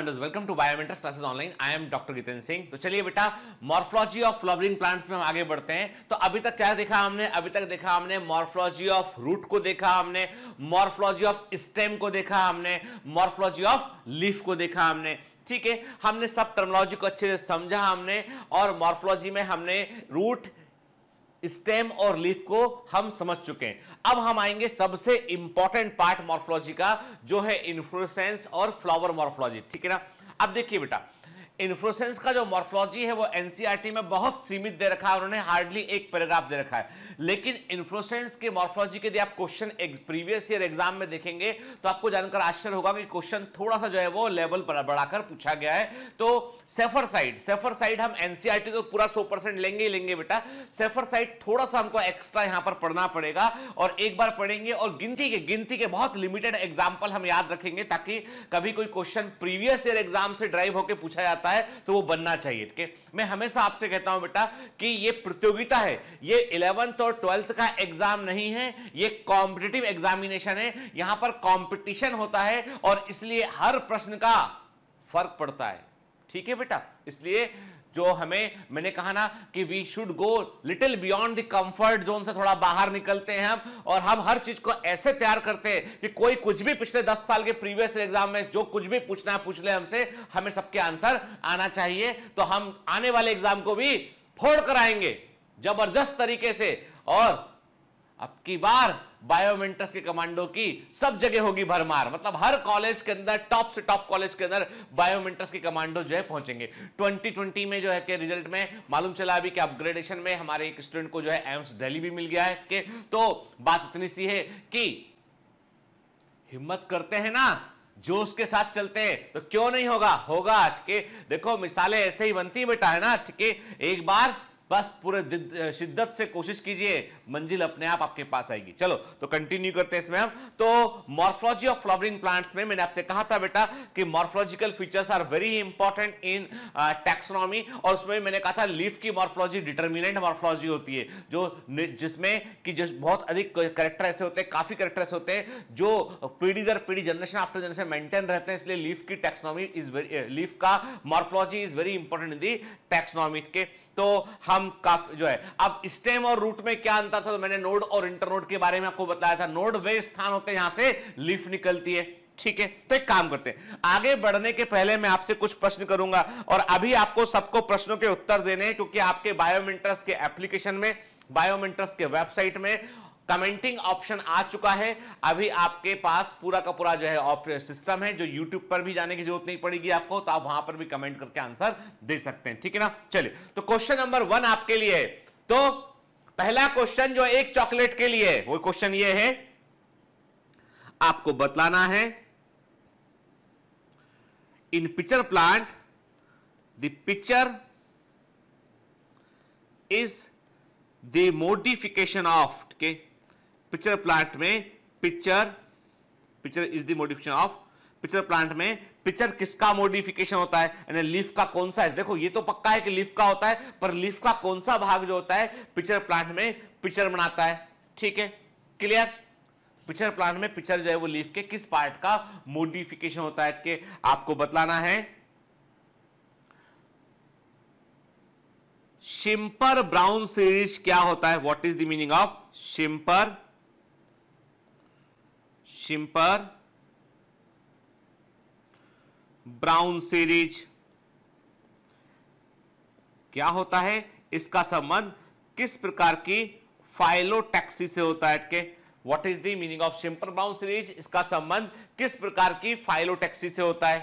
Minders welcome to Biomentors classes online I am doctor Jitendra Singh तो चलिए बेटा मॉर्फोलॉजी ऑफ फ्लावरिंग प्लांट्स में हम आगे बढ़ते हैं तो अभी तक क्या देखा हमने अभी तक देखा हमने मॉर्फोलॉजी ऑफ रूट को देखा हमने मॉर्फोलॉजी ऑफ स्टेम को देखा हमने मॉर्फोलॉजी ऑफ लीफ को देखा हमने ठीक है हमने सब टर्मोलॉजी को अच्छे से समझा हमने और मॉर्फोलॉजी में हमने रूट स्टेम और लीफ को हम समझ चुके हैं अब हम आएंगे सबसे इंपॉर्टेंट पार्ट मॉर्फोलॉजी का जो है इन्फ्लोसेंस और फ्लावर मॉर्फोलॉजी ठीक है ना अब देखिए बेटा इन्फ्लोसेंस का जो मॉर्फोलॉजी है वो एनसीईआरटी e में बहुत सीमित दे रखा है उन्होंने हार्डली एक पैराग्राफ दे रखा है लेकिन इन्फ्लोसेंस के मॉर्फोलॉजी के यदि आप क्वेश्चन प्रीवियस ईयर एग्जाम में देखेंगे तो आपको जानकर आश्चर्य होगा कि क्वेश्चन थोड़ा सा जो है वो लेवल पर बढ़ाकर पूछा गया है तो सेफर साइड सेफर साइड हम एनसीआरटी e तो पूरा सौ लेंगे ही लेंगे बेटा सेफर साइड थोड़ा सा हमको एक्स्ट्रा यहां पर पढ़ना पड़ेगा और एक बार पढ़ेंगे और गिनती के गिनती के बहुत लिमिटेड एग्जाम्पल हम याद रखेंगे ताकि कभी कोई क्वेश्चन प्रीवियस ईयर एग्जाम से ड्राइव होकर पूछा जाता है होता है तो वो बनना चाहिए के मैं हमेशा आपसे कहता हूं बेटा कि ये प्रतियोगिता है ये इलेवंथ और ट्वेल्थ का एग्जाम नहीं है ये कॉम्पिटिटिव एग्जामिनेशन है यहां पर कॉम्पिटिशन होता है और इसलिए हर प्रश्न का फर्क पड़ता है ठीक है बेटा इसलिए जो हमें मैंने कहा ना कि we should go little beyond the comfort zone से थोड़ा बाहर निकलते हैं हम और हम हर चीज को ऐसे तैयार करते हैं कि कोई कुछ भी पिछले दस साल के प्रीवियस एग्जाम में जो कुछ भी पूछना है पूछ ले हमसे हमें सबके आंसर आना चाहिए तो हम आने वाले एग्जाम को भी फोड़ कर आएंगे जबरदस्त तरीके से और अब की बार बायोमेंटस के कमांडो की सब जगह होगी भरमार मतलब हर कॉलेज के अंदर टॉप से टॉप कॉलेज के अंदर बायोमेंटस के कमांडो जो है पहुंचेंगे 2020 में जो है के रिजल्ट में मालूम चला अभी कि अपग्रेडेशन में हमारे एक स्टूडेंट को जो है एम्स दिल्ली भी मिल गया है के तो बात इतनी सी है कि हिम्मत करते हैं ना जो उसके साथ चलते हैं तो क्यों नहीं होगा होगा ठीक है देखो मिसालें ऐसे ही बनती बेटा है ना ठीक है एक बार बस पूरे शिद्दत से कोशिश कीजिए मंजिल अपने आप आपके पास आएगी चलो तो कंटिन्यू करते हैं इसमें हम तो मॉर्फोलॉजी ऑफ फ्लावरिंग प्लांट्स में मैंने आपसे कहा था बेटा कि morphological features are very important in taxonomy और उसमें मैंने कहा था लीफ की मॉर्फोलॉजी डिटर्मिनेंट मॉर्फोलॉजी होती है जो जिसमें कि जिस बहुत अधिक करेक्टर ऐसे होते हैं काफी करेक्टर ऐसे होते हैं जो पीढ़ी दर पीढ़ी जनरेशन आफ्टर जनरेशन मेंटेन रहते हैं इसलिए लीफ की टैक्सोनॉमी इज वेरी लीफ का morphology is very important in the taxonomy के तो हम काफी जो है अब स्टेम और रूट में क्या अंतर था तो मैंने नोड और इंटरनोड के बारे में आपको बताया था नोड वे स्थान होते हैं यहां से लीफ निकलती है ठीक है तो एक काम करते हैं आगे बढ़ने के पहले मैं आपसे कुछ प्रश्न करूंगा और अभी आपको सबको प्रश्नों के उत्तर देने हैं क्योंकि आपके बायोमिंटर्स के एप्लीकेशन में बायोमिंटर्स के वेबसाइट में कमेंटिंग ऑप्शन आ चुका है अभी आपके पास पूरा का पूरा जो है सिस्टम है जो यूट्यूब पर भी जाने की जरूरत नहीं पड़ेगी आपको तो आप वहां पर भी कमेंट करके आंसर दे सकते हैं ठीक है ना चलिए तो क्वेश्चन नंबर वन आपके लिए तो पहला क्वेश्चन जो एक चॉकलेट के लिए वो क्वेश्चन ये है आपको बतलाना है in pitcher plant the pitcher is the modification of के पिक्चर प्लांट में pitcher pitcher is the modification of pitcher plant में पिक्चर किसका मॉडिफिकेशन होता है यानी लीफ का कौन सा है देखो ये तो पक्का है कि लीफ का होता है पर लीफ का कौन सा भाग जो होता है पिक्चर प्लांट में पिक्चर बनाता है ठीक है क्लियर पिक्चर प्लांट में पिक्चर जो है वो लीफ के किस पार्ट का मॉडिफिकेशन होता है के आपको बतलाना है शिम्पर ब्राउन सीरीज क्या होता है what is the meaning of Schimper Schimper Braun series क्या होता है इसका संबंध किस प्रकार की फाइलोटैक्सी से होता है के what is the meaning of simple Braun series इसका संबंध किस प्रकार की फाइलोटैक्सी से होता है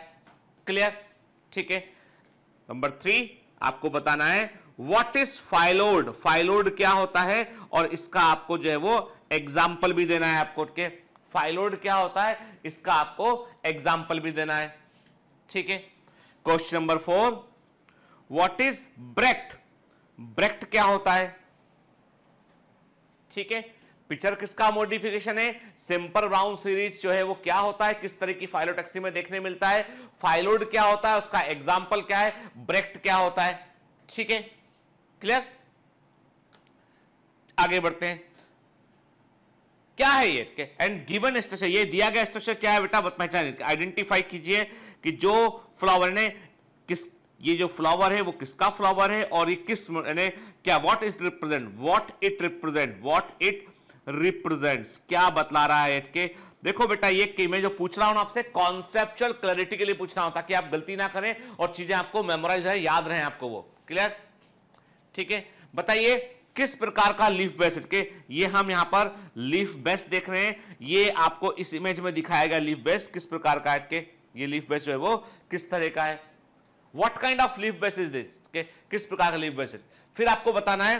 क्लियर ठीक है नंबर थ्री आपको बताना है व्हाट इज फाइलोड फाइलोड क्या होता है और इसका आपको जो है वो एग्जाम्पल भी देना है आपको के okay? फाइलोड क्या होता है इसका आपको एग्जाम्पल भी देना है ठीक है question number four what is bract bract क्या होता है ठीक है पिक्चर किसका मॉडिफिकेशन है सिंपल राउंड सीरीज जो है वो क्या होता है किस तरह की फाइलोटेक्सी में देखने मिलता है फाइलोड क्या होता है उसका एग्जाम्पल क्या है ब्रेक्ट क्या होता है ठीक है क्लियर आगे बढ़ते हैं क्या है ये एंड गिवन स्ट्रक्चर ये दिया गया स्ट्रक्चर क्या है बेटा पहचान आइडेंटिफाई कीजिए कि जो फ्लावर ने किस ये जो फ्लावर है वो किसका फ्लावर है और ये किस ने क्या what is represent what it represent what it represents क्या बतला रहा है के देखो बेटा ये कि मैं जो पूछ रहा हूं आपसे कॉन्सेप्चुअल क्लैरिटी के लिए पूछ रहा हूं ताकि आप गलती ना करें और चीजें आपको मेमोराइज है याद रहे आपको वो क्लियर ठीक है बताइए किस प्रकार का लीफ बेस के ये हम यहाँ पर लीफ बेस देख रहे हैं ये आपको इस इमेज में दिखाया गया लीफ बेस किस प्रकार का है के ये लीफ बेस जो है वो किस तरह का है what kind of leaf base is this किस प्रकार का लीफ बेस फिर आपको बताना है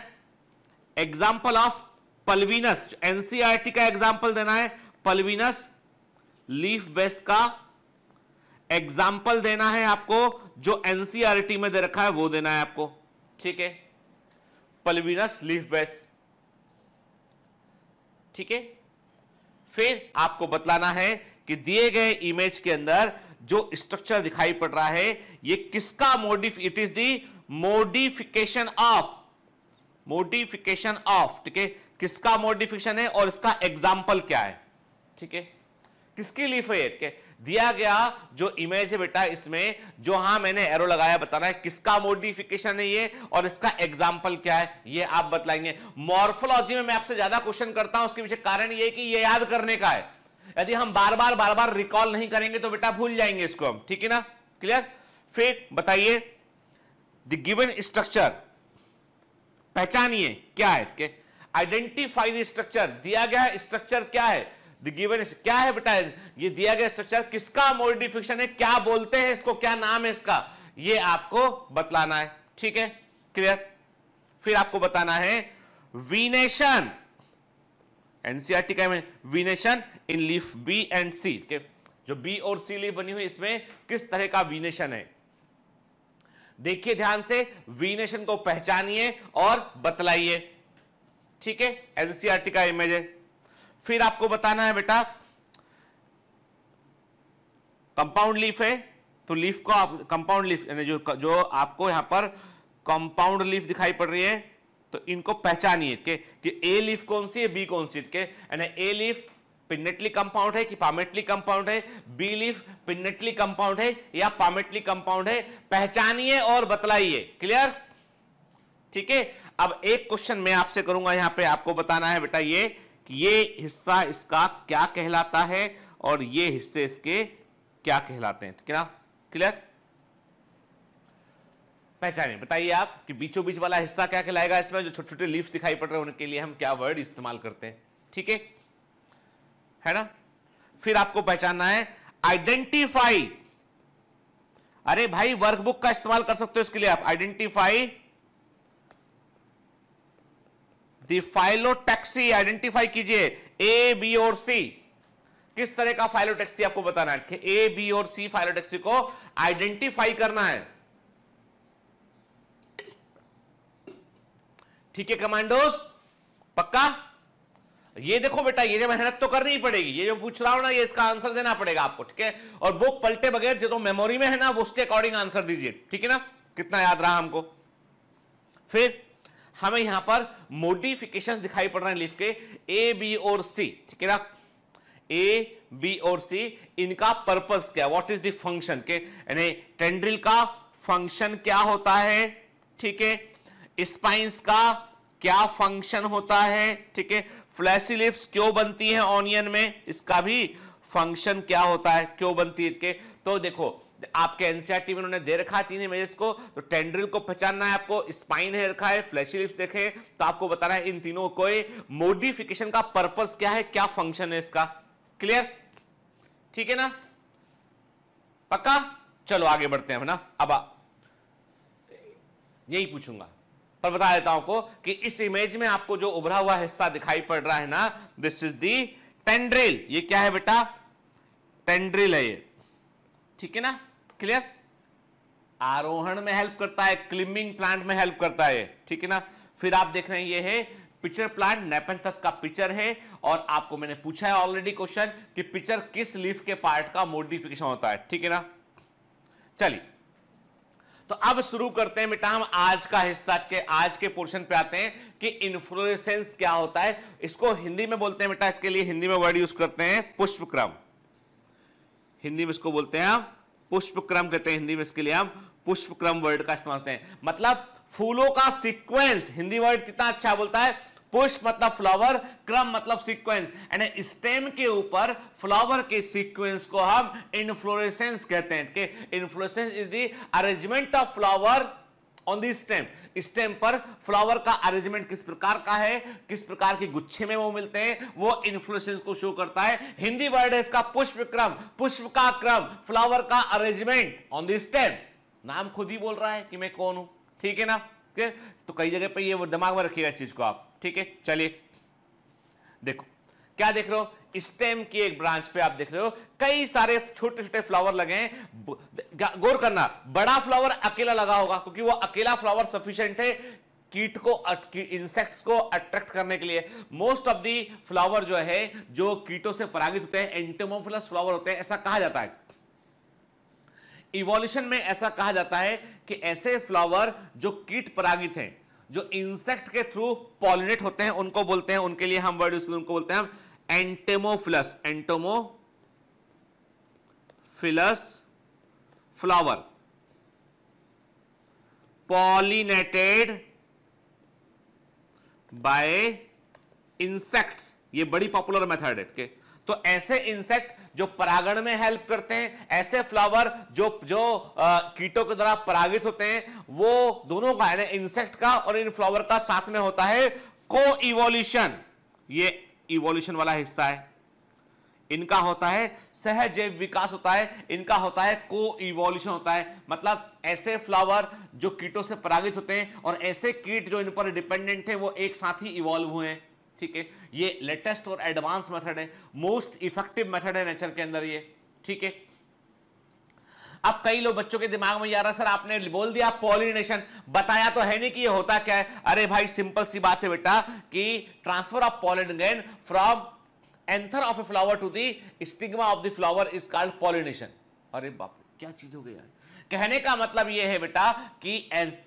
एग्जाम्पल ऑफ पलवीनस एनसीआरटी का एग्जाम्पल देना है पलवीनस लीफ बेस का एग्जाम्पल देना है आपको जो एनसीआरटी e में दे रखा है वो देना है आपको ठीक है पलवीनस लीफ ठीक है फिर आपको बतलाना है कि दिए गए इमेज के अंदर जो स्ट्रक्चर दिखाई पड़ रहा है ये किसका मोडिफ it is the modification of modification of ठीक है किसका मोडिफिकेशन है और इसका एग्जाम्पल क्या है ठीक है किसकी लीफ है ठीक है दिया गया जो इमेज है बेटा इसमें जो हाँ मैंने एरो लगाया बताना है किसका मोडिफिकेशन है ये और इसका एग्जाम्पल क्या है ये आप बताएंगे मॉर्फोलॉजी में मैं आपसे ज्यादा क्वेश्चन करता हूं उसके पीछे कारण ये कि ये याद करने का है यदि हम बार बार बार बार रिकॉल नहीं करेंगे तो बेटा भूल जाएंगे इसको हम ठीक है ना क्लियर फिर बताइए द गिवन स्ट्रक्चर पहचानिए क्या है आइडेंटिफाई द स्ट्रक्चर दिया गया स्ट्रक्चर क्या है गिवन क्या है बेटा ये दिया गया स्ट्रक्चर किसका मोडिफिकेशन है क्या बोलते हैं इसको क्या नाम है इसका ये आपको बतलाना है ठीक है क्लियर फिर आपको बताना है विनेशन एनसीआरटी e का venation in leaf B and C जो बी और सी लीफ बनी हुई इसमें किस तरह का विनेशन है देखिए ध्यान से विनेशन को पहचानिए और बतलाइए ठीक है एनसीआरटी e का इमेज है फिर आपको बताना है बेटा कंपाउंड लीफ है तो लीफ को आप कंपाउंड लीफ यानी जो जो आपको यहां पर कंपाउंड लीफ दिखाई पड़ रही है तो इनको पहचानिए कि कि ए लीफ कौन सी है बी कौन सी के यानी ए लीफ पिनेटली कंपाउंड है कि पामेटली कंपाउंड है बी लीफ पिनेटली कंपाउंड है या पामेटली कंपाउंड है पहचानिए और बतलाइए क्लियर ठीक है अब एक क्वेश्चन मैं आपसे करूंगा यहां पे आपको बताना है बेटा ये ये हिस्सा इसका क्या कहलाता है और ये हिस्से इसके क्या कहलाते हैं क्या क्लियर पहचाने बताइए आप कि बीचों बीच वाला हिस्सा क्या कहलाएगा इसमें जो छोटे छोटे लीफ दिखाई पड़ रहे हैं उनके लिए हम क्या वर्ड इस्तेमाल करते हैं ठीक है है ना फिर आपको पहचानना है आइडेंटिफाई अरे भाई वर्कबुक का इस्तेमाल कर सकते हो इसके लिए आप आइडेंटिफाई दी फाइलोटैक्सी आइडेंटिफाई कीजिए ए बी और सी किस तरह का फाइलोटैक्सी आपको बताना है ए बी और सी फाइलोटैक्सी को आइडेंटिफाई करना है ठीक है कमांडोस पक्का ये देखो बेटा ये जो मेहनत तो करनी ही पड़ेगी ये जो पूछ रहा हूं ना ये इसका आंसर देना पड़ेगा आपको ठीक है और बुक पलटे बगैर जो तो मेमोरी में है ना वो उसके अकॉर्डिंग आंसर दीजिए ठीक है ना कितना याद रहा हमको फिर हमें यहां पर मोडिफिकेशन दिखाई पड़ रहे हैं लिफ के ए बी और सी ठीक है ना ए बी और सी इनका पर्पस क्या व्हाट इज द फंक्शन के यानी टेंड्रिल का फंक्शन क्या होता है ठीक है स्पाइंस का क्या फंक्शन होता है ठीक है फ्लैशी लिप्स क्यों बनती है ऑनियन में इसका भी फंक्शन क्या होता है क्यों बनती है के तो देखो आपके एनसीआरटी e में उन्होंने दे रखा है तीन इमेजेस को तो टेंड्रिल को पहचानना है आपको स्पाइन है रखा है फ्लैशी लिप्स देखे तो आपको बताना है इन तीनों को मोडिफिकेशन का पर्पज क्या है क्या फंक्शन है इसका क्लियर ठीक है ना पक्का चलो आगे बढ़ते हैं ना अब यही पूछूंगा पर बता देता हूं को कि इस इमेज में आपको जो उभरा हुआ हिस्सा दिखाई पड़ रहा है ना दिस इज दी टेंड्रिल ये क्या है बेटा टेंड्रिल है ये ठीक है ना क्लियर आरोहण में हेल्प करता है क्लिमिंग प्लांट में हेल्प करता है ठीक है ना फिर आप देख रहे हैं ये है पिचर प्लांट नेपेंथस का पिचर है और आपको मैंने पूछा है ऑलरेडी क्वेश्चन कि पिचर किस लीफ के पार्ट का मोडिफिकेशन होता है ठीक है ना चलिए तो अब शुरू करते हैं बेटा हम आज का हिस्सा के आज के पोर्शन पे आते हैं कि इन्फ्लोरेसेंस क्या होता है इसको हिंदी में बोलते हैं बेटा इसके लिए हिंदी में वर्ड यूज करते हैं पुष्पक्रम हिंदी में इसको बोलते हैं हम क्रम कहते हैं हिंदी में इसके लिए हम पुष्प क्रम वर्ड का इस्तेमाल करते हैं मतलब फूलों का सीक्वेंस हिंदी वर्ड कितना अच्छा बोलता है पुष्प मतलब फ्लावर क्रम मतलब सीक्वेंस एंड स्टेम के ऊपर फ्लावर के सीक्वेंस को हम इन्फ्लोरेसेंस कहते हैं कि inflorescence is the arrangement of flower on the stem stem पर फ्लावर का अरेंजमेंट किस प्रकार का है किस प्रकार के गुच्छे में वो मिलते हैं वो इन्फ्लोसेंस को शो करता है हिंदी वर्ड है इसका पुष्प क्रम पुष्प का क्रम फ्लावर का अरेंजमेंट ऑन द स्टेम नाम खुद ही बोल रहा है कि मैं कौन हूं ठीक है ना तो कई जगह पर ये दिमाग में रखिएगा चीज को आप ठीक है चलिए देखो क्या देख रहे हो स्टेम की एक ब्रांच पे आप देख रहे हो कई सारे छोटे छोटे फ्लावर लगे हैं गौर करना बड़ा फ्लावर अकेला लगा होगा क्योंकि वो अकेला फ्लावर सफिशियंट है कीट को इंसेक्ट्स को अट्रैक्ट करने के लिए मोस्ट ऑफ दी फ्लावर जो है जो कीटों से परागित होते हैं एंटेमोफिलस फ्लावर होते हैं ऐसा कहा जाता है इवोल्यूशन में ऐसा कहा जाता है कि ऐसे फ्लावर जो कीट परागित हैं जो इंसेक्ट के थ्रू पॉलिनेट होते हैं उनको बोलते हैं उनके लिए हम वर्ड यूज उनको बोलते हैं हम entomophilous entomophilous flower pollinated by insects ये बड़ी पॉपुलर मेथड है के तो ऐसे इंसेक्ट जो परागण में हेल्प करते हैं ऐसे फ्लावर जो जो आ, कीटों के द्वारा परागित होते हैं वो दोनों का इंसेक्ट का और इन फ्लावर का साथ में होता है को इवोल्यूशन ये इवोल्यूशन वाला हिस्सा है इनका होता है सहजैव विकास होता है इनका होता है को इवोल्यूशन होता है मतलब ऐसे फ्लावर जो कीटों से परागित होते हैं और ऐसे कीट जो इन पर डिपेंडेंट है वो एक साथ ही इवॉल्व हुए हैं ठीक है ये लेटेस्ट और एडवांस मेथड है मोस्ट इफेक्टिव मेथड है नेचर के अंदर ये ठीक है अब कई लोग बच्चों के दिमाग में यार सर आपने बोल दिया पॉलिनेशन बताया तो है नहीं कि ये होता क्या है अरे भाई सिंपल सी बात है बेटा कि transfer of pollen from anther of a flower to the stigma of the flower is called pollination अरे बाप क्या चीज हो गया कहने का मतलब यह है बेटा कि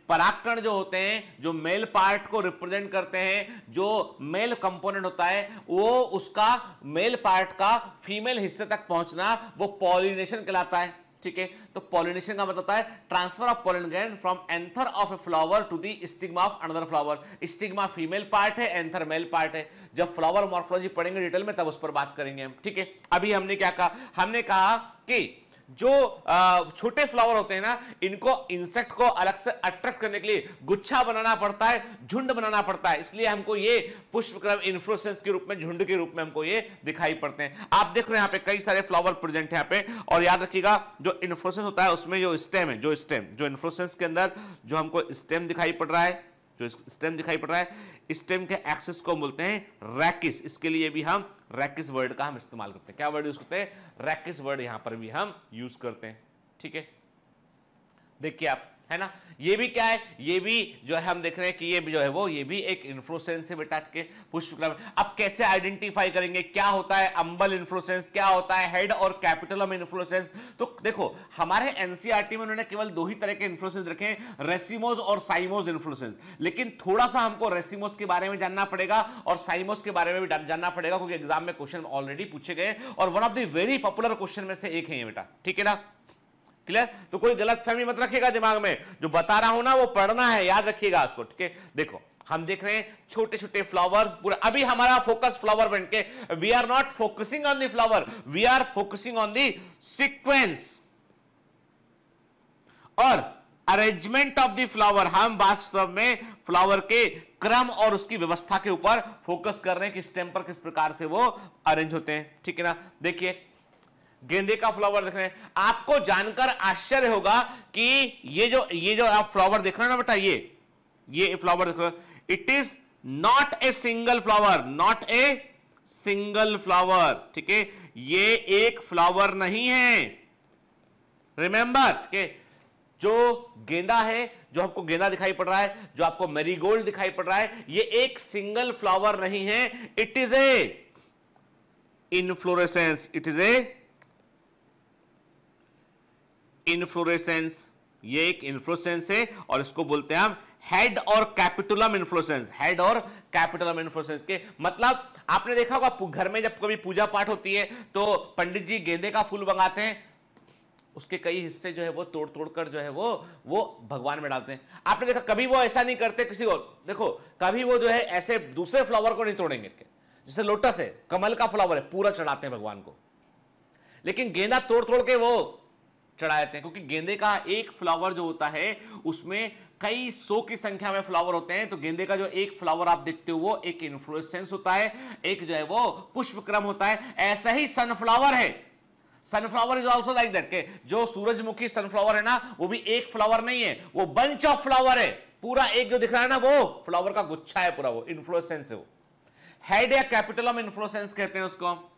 पराकण जो होते हैं जो मेल पार्ट को रिप्रेजेंट करते हैं जो मेल कंपोनेंट होता है वो उसका मेल पार्ट का फीमेल हिस्से तक पहुंचना वो पॉलिनेशन कहलाता है ठीक है तो पॉलिनेशन का मतलब है transfer of pollen grain from anther of a flower to the stigma of another flower stigma female part है एंथर मेल पार्ट है जब फ्लावर मॉर्फोलॉजी पढ़ेंगे डिटेल में तब उस पर बात करेंगे हम ठीक है अभी हमने क्या कहा हमने कहा कि जो छोटे फ्लावर होते हैं ना इनको इंसेक्ट को अलग से अट्रैक्ट करने के लिए गुच्छा बनाना पड़ता है झुंड बनाना पड़ता है इसलिए हमको ये पुष्पक्रम इन्फ्लोसेंस के रूप में झुंड के रूप में हमको ये दिखाई पड़ते हैं आप देख रहे हैं यहाँ पे कई सारे फ्लावर प्रेजेंट है यहाँ पे और याद रखिएगा जो इन्फ्लोसेंस होता है उसमें जो स्टेम है जो स्टेम जो इन्फ्लोसेंस के अंदर जो हमको स्टेम दिखाई पड़ रहा है जो स्टेम दिखाई पड़ रहा है स्टेम के एक्सेस को बोलते हैं रैकिस इसके लिए भी हम रैकिस वर्ड का हम इस्तेमाल करते हैं क्या वर्ड यूज करते हैं रैकिस वर्ड यहां पर भी हम यूज करते हैं ठीक है देखिए आप है ना ये भी क्या है ये भी जो है हम देख रहे हैं कि ये भी जो है वो ये भी एक इन्फ्लोसेंस से बेटा के पुष्पक्रम अब कैसे आइडेंटिफाई करेंगे क्या होता है अंबल इन्फ्लुसेंस क्या होता है हेड और ऑफ इन्फ्लोसेंस तो देखो हमारे एनसीआरटी e में उन्होंने केवल दो ही तरह के इन्फ्लोसेंस रखे हैं रेसिमोज और साइमोज इन्फ्लोसेंस लेकिन थोड़ा सा हमको रेसिमोज के बारे में जानना पड़ेगा और साइमोज के बारे में भी जानना पड़ेगा क्योंकि एग्जाम में क्वेश्चन ऑलरेडी पूछे गए और one of the very popular question में से एक है ये बेटा ठीक है ना क्लियर तो कोई गलत फहमी मत रखेगा दिमाग में जो बता रहा हूं ना वो पढ़ना है याद रखिएगा उसको ठीक है देखो हम देख रहे हैं छोटे छोटे फ्लावर पूरा अभी हमारा फोकस फ्लावर बन के we are not focusing on the flower we are focusing on the sequence और अरेंजमेंट ऑफ दी फ्लावर हम वास्तव में फ्लावर के क्रम और उसकी व्यवस्था के ऊपर फोकस कर रहे हैं कि स्टेम पर किस प्रकार से वो अरेंज होते हैं ठीक है ना देखिए गेंदे का फ्लावर देख रहे हैं आपको जानकर आश्चर्य होगा कि ये जो ये जो आप फ्लावर देख रहे हो ना बेटा ये ये फ्लावर देख रहे it is not a single flower not a single flower ठीक है ये एक फ्लावर नहीं है रिमेंबर ठीक है जो गेंदा है जो आपको गेंदा दिखाई पड़ रहा है जो आपको मेरीगोल्ड दिखाई पड़ रहा है ये एक सिंगल फ्लावर नहीं है it is a inflorescence it is a inflorescence ये एक इन्फ्लोसेंस है और इसको बोलते हैं हम हेड और कैपिटुलम इन्फ्लोसेंस हेड और कैपिटुलम इन्फ्लोसेंस के मतलब आपने देखा होगा घर में जब कभी पूजा पाठ होती है तो पंडित जी गेंदे का फूल मंगाते हैं उसके कई हिस्से जो है वो तोड़ तोड़ कर जो है वो वो भगवान में डालते हैं आपने देखा कभी वो ऐसा नहीं करते किसी को देखो कभी वो जो है ऐसे दूसरे फ्लावर को नहीं तोड़ेंगे जैसे लोटस है कमल का फ्लावर है पूरा चढ़ाते हैं भगवान को लेकिन गेंदा तोड़ तोड़ के वो चढ़ाए जाते हैं क्योंकि गेंदे का एक फ्लावर जो होता है उसमें कई सौ की संख्या में फ्लावर होते हैं तो गेंदे का जो एक फ्लावर आप देखते हो वो एक इन्फ्लुएंस होता है एक जो है वो पुष्प क्रम होता है ऐसा ही सनफ्लावर है sunflower is also like that के जो सूरजमुखी सनफ्लावर है ना वो भी एक फ्लावर नहीं है वो बंच ऑफ फ्लावर है पूरा एक जो दिख रहा है ना वो फ्लावर का गुच्छा है पूरा वो इन्फ्लुएंस है वो हेड या कैपिटल ऑफ इन्फ्लुएंस कहते हैं उसको हम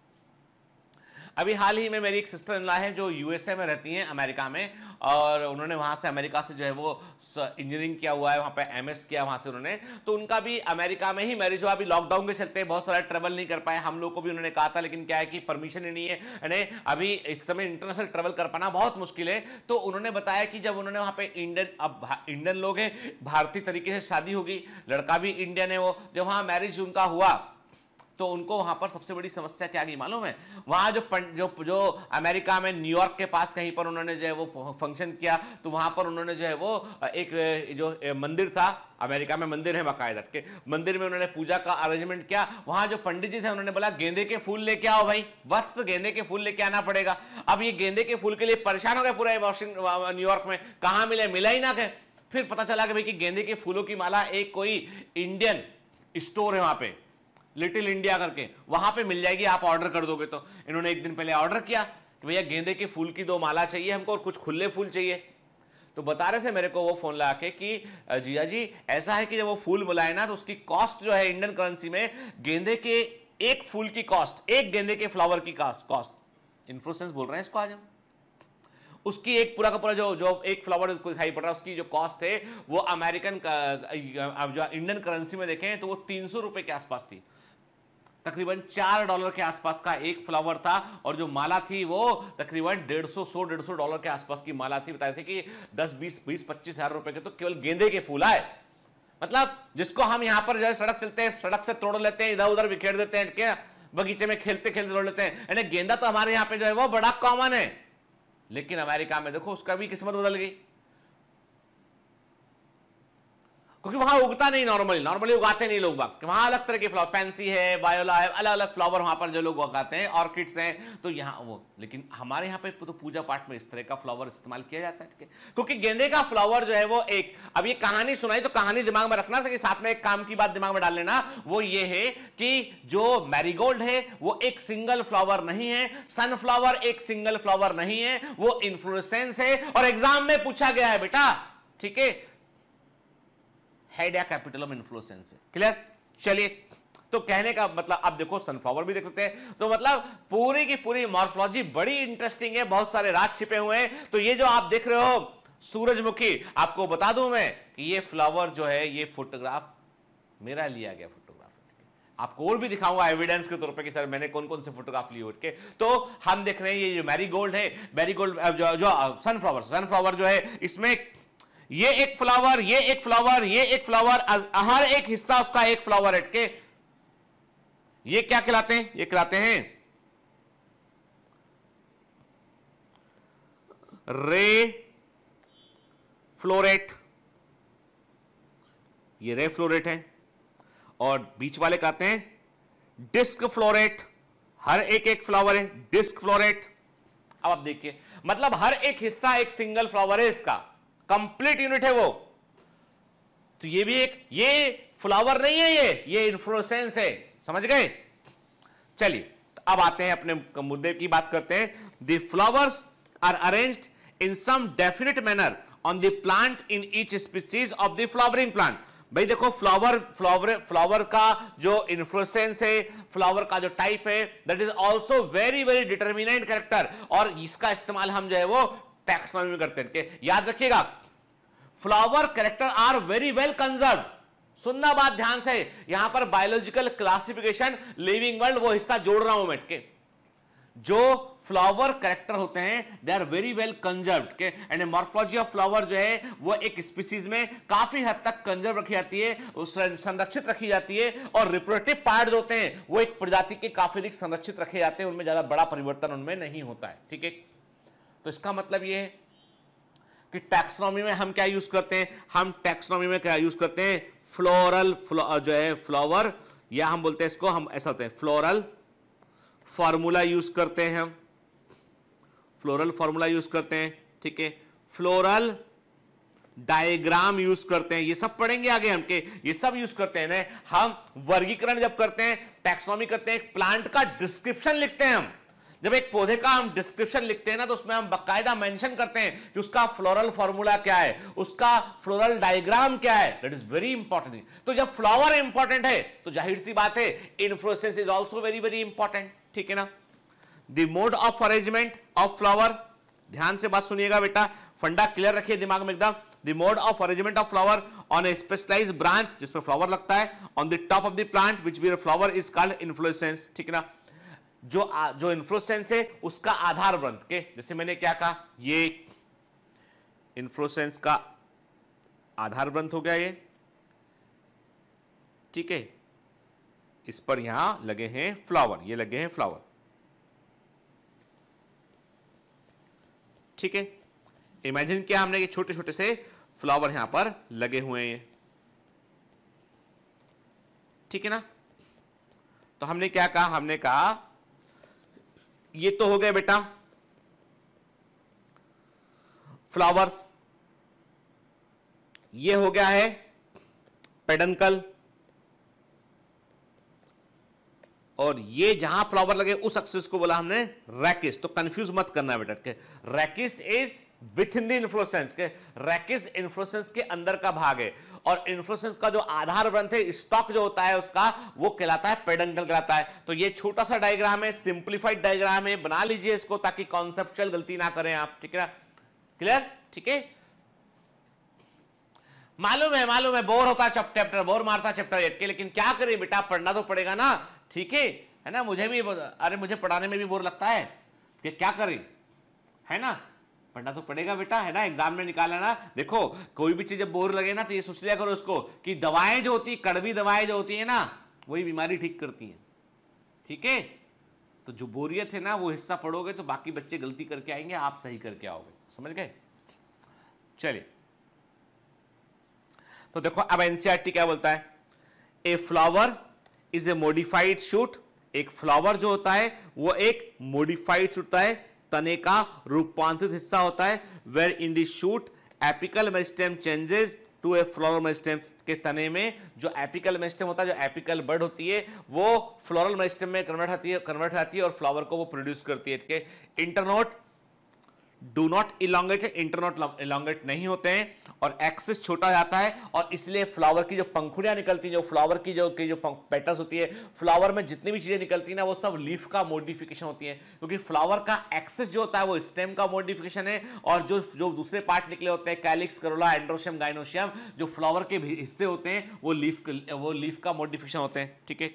अभी हाल ही में मेरी एक सिस्टर इन ला है जो यूएसए में रहती हैं अमेरिका में और उन्होंने वहाँ से अमेरिका से जो है वो इंजीनियरिंग किया हुआ है वहाँ पे एमएस किया वहाँ से उन्होंने तो उनका भी अमेरिका में ही मैरिज हुआ अभी लॉकडाउन के चलते बहुत सारा ट्रेवल नहीं कर पाए हम लोग को भी उन्होंने कहा था लेकिन क्या है कि परमिशन ही नहीं है यानी अभी इस समय इंटरनेशनल ट्रेवल कर पाना बहुत मुश्किल है तो उन्होंने बताया कि जब उन्होंने वहाँ पर इंडियन अब इंडियन लोग हैं भारतीय तरीके से शादी होगी लड़का भी इंडियन है वो जब वहाँ मैरिज उनका हुआ तो उनको वहां पर सबसे बड़ी समस्या क्या गई मालूम है वहां जो पन, जो जो अमेरिका में न्यूयॉर्क के पास कहीं पर उन्होंने जो है वो फंक्शन किया तो वहां पर उन्होंने जो है वो एक जो मंदिर था अमेरिका में मंदिर है बाकायदा के मंदिर में उन्होंने पूजा का अरेंजमेंट किया वहां जो पंडित जी थे उन्होंने बोला गेंदे के फूल लेके आओ भाई वत्स गेंदे के फूल लेके आना पड़ेगा अब ये गेंदे के फूल के लिए परेशान हो गए पूरा वॉशिंगटन न्यूयॉर्क में कहा मिले मिला ही ना गए फिर पता चला कि भाई कि गेंदे के फूलों की माला एक कोई इंडियन स्टोर है वहां पे लिटिल इंडिया करके वहां पे मिल जाएगी आप ऑर्डर कर दोगे तो इन्होंने एक दिन पहले ऑर्डर किया कि भैया गेंदे के फूल की दो माला चाहिए हमको और कुछ खुले फूल चाहिए तो बता रहे थे मेरे को वो फ़ोन लगा के कि जिया जी ऐसा है कि जब वो फूल बुलाए ना तो उसकी कॉस्ट जो है इंडियन करेंसी में गेंदे के एक फूल की कॉस्ट एक गेंदे के फ्लावर की कॉस्ट इन्फ्लुएंस बोल रहे हैं इसको आज हम उसकी एक पूरा का पूरा जो जो एक फ्लावर दिखाई पड़ रहा है उसकी जो कॉस्ट है वो अमेरिकन जो इंडियन करेंसी में देखें तो वो तीन सौ रुपए के आसपास थी तकरीबन चार डॉलर के आसपास का एक फ्लावर था और जो माला थी वो तकरीबन डेढ़ सौ सौ डेढ़ सौ डॉलर के आसपास की माला थी बताए थे कि दस बीस बीस पच्चीस हजार रुपए के तो केवल गेंदे के फूल आए मतलब जिसको हम यहां पर जो है सड़क चलते हैं सड़क से तोड़ लेते हैं इधर उधर बिखेर देते हैं क्या बगीचे में खेलते खेलते तोड़ लेते हैं यानी गेंदा तो हमारे यहाँ पे जो है वो बड़ा कॉमन है लेकिन अमेरिका में देखो उसका भी किस्मत बदल गई क्योंकि वहां उगता नहीं नॉर्मली नॉर्मली उगाते नहीं लोग बाग वहां अलग तरह के फ्लावर पेंसी है वायोला है अलग अलग फ्लावर वहां पर जो लोग उगाते हैं ऑर्किड्स हैं तो यहाँ वो लेकिन हमारे यहाँ पे तो पूजा पाठ में इस तरह का फ्लावर इस्तेमाल किया जाता है ठीक है क्योंकि गेंदे का फ्लावर जो है वो एक अब ये कहानी सुनाई तो कहानी दिमाग में रखना था साथ में एक काम की बात दिमाग में डाल लेना वो ये है कि जो मैरीगोल्ड है वो एक सिंगल फ्लावर नहीं है सनफ्लावर एक सिंगल फ्लावर नहीं है वो इन्फ्लोरेसेंस है और एग्जाम में पूछा गया है बेटा ठीक है हेड या कैपिटल ऑफ इन्फ्लुएंस है क्लियर चलिए तो कहने का मतलब आप देखो सनफ्लावर भी देख सकते हैं तो मतलब पूरी की पूरी मॉर्फोलॉजी बड़ी इंटरेस्टिंग है बहुत सारे राज छिपे हुए हैं तो ये जो आप देख रहे हो सूरजमुखी आपको बता दूं मैं कि ये फ्लावर जो है ये फोटोग्राफ मेरा लिया गया फोटोग्राफ आपको और भी दिखाऊंगा एविडेंस के तौर पर कि सर मैंने कौन कौन से फोटोग्राफ लिए उठ के तो हम देख रहे हैं ये जो मैरी गोल्ड है मैरी गोल्ड जो सनफ्लावर सनफ्लावर जो है इसमें ये एक फ्लावर ये एक फ्लावर ये एक फ्लावर हर एक हिस्सा उसका एक फ्लावर हटके ये क्या खिलाते हैं ये खिलाते हैं रे फ्लोरेट ये रे फ्लोरेट है और बीच वाले कहते हैं डिस्क फ्लोरेट हर एक एक फ्लावर है डिस्क फ्लोरेट अब आप देखिए मतलब हर एक हिस्सा एक सिंगल फ्लावर है इसका कंप्लीट यूनिट है वो तो ये भी एक ये फ्लावर नहीं है ये ये इन्फ्लोसेंस है समझ गए चलिए तो अब आते हैं अपने मुद्दे की बात करते हैं the flowers are arranged in some definite manner on the plant in each species of the flowering plant भाई देखो फ्लावर फ्लावर फ्लावर का जो इन्फ्लुएंस है फ्लावर का जो टाइप है that is also very very determinant character और इसका इस्तेमाल हम जो है वो टैक्सोनॉमी में करते हैं याद रखिएगा flower character are very well conserve सुनना बात ध्यान से यहां पर बायोलॉजिकल क्लासिफिकेशन लिविंग वर्ल्ड वो हिस्सा जोड़ रहा हूं मैं के जो फ्लावर करेक्टर होते हैं they are very well conserve के एंड मॉर्फोलॉजी ऑफ फ्लावर जो है वो एक स्पीसीज में काफी हद तक कंजर्व रखी जाती है संरक्षित रखी जाती है और रिप्रोडक्टिव पार्ट जो होते हैं वो एक प्रजाति के काफी अधिक संरक्षित रखे जाते हैं उनमें ज्यादा बड़ा परिवर्तन उनमें नहीं होता है ठीक है तो इसका मतलब यह है कि टैक्सोनॉमी में हम क्या यूज करते हैं हम टैक्सोनॉमी में क्या यूज करते हैं फ्लोरल फ्लो, जो है फ्लावर या हम बोलते हैं इसको हम ऐसा होते हैं फ्लोरल फॉर्मूला यूज करते हैं हम फ्लोरल फॉर्मूला यूज करते हैं ठीक है फ्लोरल डायग्राम यूज करते हैं ये सब पढ़ेंगे आगे हम के ये सब यूज करते हैं ना हम वर्गीकरण जब करते हैं टैक्सोनॉमी करते हैं प्लांट का डिस्क्रिप्शन लिखते हैं हम जब एक पौधे का हम डिस्क्रिप्शन लिखते हैं ना तो उसमें हम बकायदा मेंशन करते हैं कि उसका फ्लोरल फॉर्मूला क्या है उसका फ्लोरल डायग्राम क्या है दैट इज वेरी इंपॉर्टेंट तो जब फ्लावर इंपॉर्टेंट है तो जाहिर सी बात है inflorescence is also very very important ठीक है ना the mode of arrangement of flower ध्यान से बात सुनिएगा बेटा फंडा क्लियर रखिए दिमाग में एकदम the mode of arrangement of flower on a specialise branch जिसमें फ्लावर लगता है on the top of the plant which be flower is called inflorescence ठीक है ना जो आ, जो इन्फ्लोसेंस है उसका आधार वृंत के जैसे मैंने क्या कहा ये इन्फ्लोसेंस का आधार वृंत हो गया ये ठीक है इस पर यहां लगे हैं फ्लावर ये लगे हैं फ्लावर ठीक है इमेजिन किया हमने ये छोटे छोटे से फ्लावर यहां पर लगे हुए हैं ठीक है ना तो हमने क्या कहा हमने कहा ये तो हो गए बेटा फ्लावर्स ये हो गया है पेडनकल और ये जहां फ्लावर लगे उस एक्सिस को बोला हमने रैकिस तो कंफ्यूज मत करना बेटा रैकिस इज विथ इन द के रैकिस इन्फ्लुएंस के अंदर का भाग है और इन्फ्लुएंस का जो आधार ग्रंथ है स्टॉक जो होता है उसका वो कहलाता है पेडंगल कहलाता है तो ये छोटा सा डायग्राम है सिंप्लीफाइड डायग्राम है बना लीजिए इसको ताकि कॉन्सेप्चुअल गलती ना करें आप ठीक है क्लियर ठीक है मालूम है मालूम है बोर होता है चैप्टर बोर मारता चैप्टर एट के लेकिन क्या करें बेटा पढ़ना तो पड़ेगा ना ठीक है है ना मुझे भी अरे मुझे पढ़ाने में भी बोर लगता है कि क्या करें है ना पढ़ना तो पड़ेगा बेटा है ना एग्जाम में निकाला ना देखो कोई भी चीज़ जब बोर लगे ना तो ये सोच लिया करो उसको कि दवाएं जो होती है कड़वी दवाएं जो होती है ना वही बीमारी ठीक करती हैं ठीक है तो जो बोरियत है ना वो हिस्सा पढ़ोगे तो बाकी बच्चे गलती करके आएंगे आप सही करके आओगे समझ गए चलिए तो देखो अब एनसीआरटी e क्या बोलता है a flower is a modified shoot एक फ्लावर जो होता है वो एक मोडिफाइड शूट होता है तने का रूपांतरित हिस्सा होता है wherein the apical meristem changes to a floral meristem के तने में जो एपिकल मेस्टेम होता है जो एपिकल बर्ड होती है वो फ्लोरल मेस्टेम में कन्वर्ट आती है कन्वर्ट आती है और फ्लावर को वो प्रोड्यूस करती है इंटरनोट डू नॉट इलांगेट है इंटरनॉट इलांगेट नहीं होते हैं और एक्सेस छोटा जाता है और इसलिए फ्लावर की जो पंखुड़ियाँ निकलती हैं जो फ्लावर की जो की जो पैटर्स होती है फ्लावर में जितनी भी चीज़ें निकलती हैं ना वो सब लीफ का मोडिफिकेशन होती है क्योंकि फ्लावर का एक्सेस जो होता है वो स्टेम का मोडिफिकेशन है और जो जो दूसरे पार्ट निकले होते हैं कैलिक्स करोला एंड्रोशियम गाइनोशियम जो फ्लावर के हिस्से होते हैं वो लीफ वो लीफ का मोडिफिकेशन होते हैं ठीक है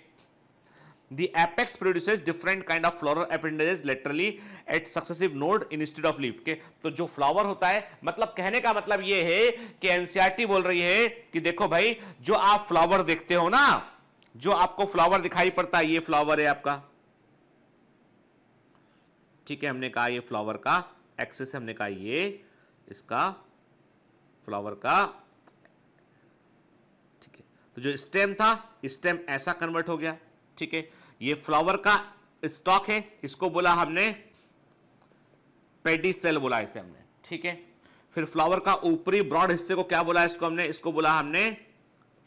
The apex produces different kind of floral appendages laterally at successive node instead of leaf. के तो जो फ्लावर होता है मतलब कहने का मतलब ये है कि एनसीआरटी e बोल रही है कि देखो भाई जो आप फ्लावर देखते हो ना जो आपको फ्लावर दिखाई पड़ता है ये फ्लावर है आपका ठीक है हमने कहा ये फ्लावर का एक्सेस हमने कहा ये इसका फ्लावर का ठीक है तो जो स्टेम था स्टेम ऐसा कन्वर्ट हो गया ठीक है ये फ्लावर का स्टॉक है इसको बोला हमने पेडी सेल बोला इसे हमने ठीक है फिर फ्लावर का ऊपरी ब्रॉड हिस्से को क्या बोला इसको हमने इसको बोला हमने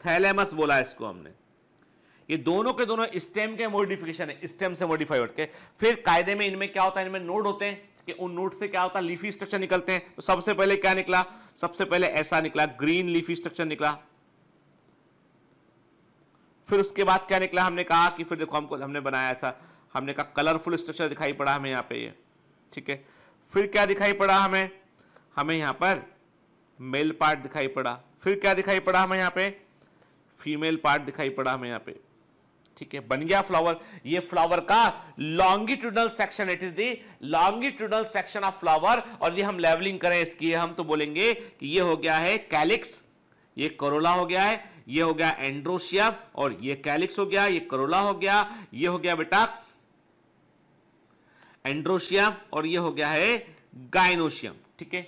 थैलेमस बोला इसको हमने ये दोनों के दोनों स्टेम के मोडिफिकेशन है स्टेम से मॉडिफाई होकर फिर कायदे में इनमें क्या होता है इनमें नोड होते हैं कि उन नोट से क्या होता है लीफी स्ट्रक्चर निकलते हैं तो सबसे पहले क्या निकला सबसे पहले ऐसा निकला ग्रीन लीफी स्ट्रक्चर निकला फिर उसके बाद क्या निकला हमने कहा कि फिर देखो हमको हमने बनाया ऐसा हमने कहा कलरफुल स्ट्रक्चर दिखाई पड़ा हमें यहाँ पे ये ठीक है फिर क्या दिखाई पड़ा हमें हमें यहाँ पर मेल पार्ट दिखाई पड़ा फिर क्या दिखाई पड़ा हमें यहाँ पे फीमेल पार्ट दिखाई पड़ा हमें यहाँ पे ठीक है बन गया फ्लावर ये फ्लावर का longitudinal section it is the longitudinal section of flower और ये हम लेवलिंग करें इसकी हम तो बोलेंगे कि ये हो गया है कैलिक्स ये कोरोला हो गया है ये हो गया एंड्रोशिया और ये कैलिक्स हो गया ये करोला हो गया ये हो गया बेटा एंड्रोशियम और ये हो गया है गाइनोशियम ठीक है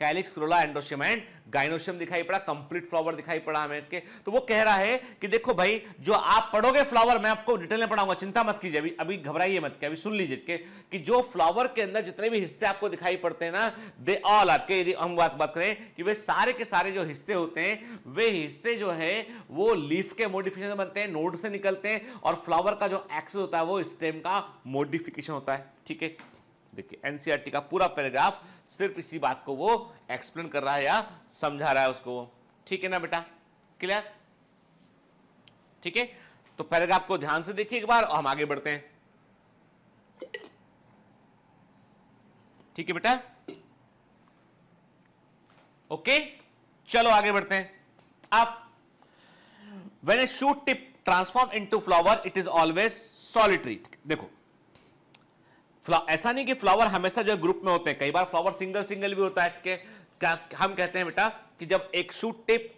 calyx corolla androecium and gynoecium दिखाई पड़ा कंप्लीट फ्लावर दिखाई पड़ा हमें के तो वो कह रहा है कि देखो भाई जो आप पढ़ोगे फ्लावर मैं आपको डिटेल में पढ़ाऊंगा चिंता मत कीजिए अभी अभी घबराइए मत अभी सुन लीजिए के कि जो फ्लावर के अंदर जितने भी हिस्से आपको दिखाई पड़ते हैं ना दे ऑल आपके यदि हम बात बात करें कि वे सारे के सारे जो हिस्से होते हैं वे हिस्से जो है वो लीफ के मोडिफिकेशन बनते हैं नोड से निकलते हैं और फ्लावर का जो एक्सेस होता है वो स्टेम का मोडिफिकेशन होता है ठीक है देखिए एनसीईआरटी e का पूरा पैराग्राफ सिर्फ इसी बात को वो एक्सप्लेन कर रहा है या समझा रहा है उसको ठीक है ना बेटा क्लियर ठीक है तो पैराग्राफ को ध्यान से देखिए एक बार और हम आगे बढ़ते हैं ठीक है बेटा ओके चलो आगे बढ़ते हैं आप when a shoot tip transform to flower it is always solitary देखो ऐसा नहीं कि फ्लावर हमेशा जो ग्रुप में होते हैं कई बार फ्लावर सिंगल सिंगल भी होता है कि हम कहते हैं बेटा कि जब एक शूट टिप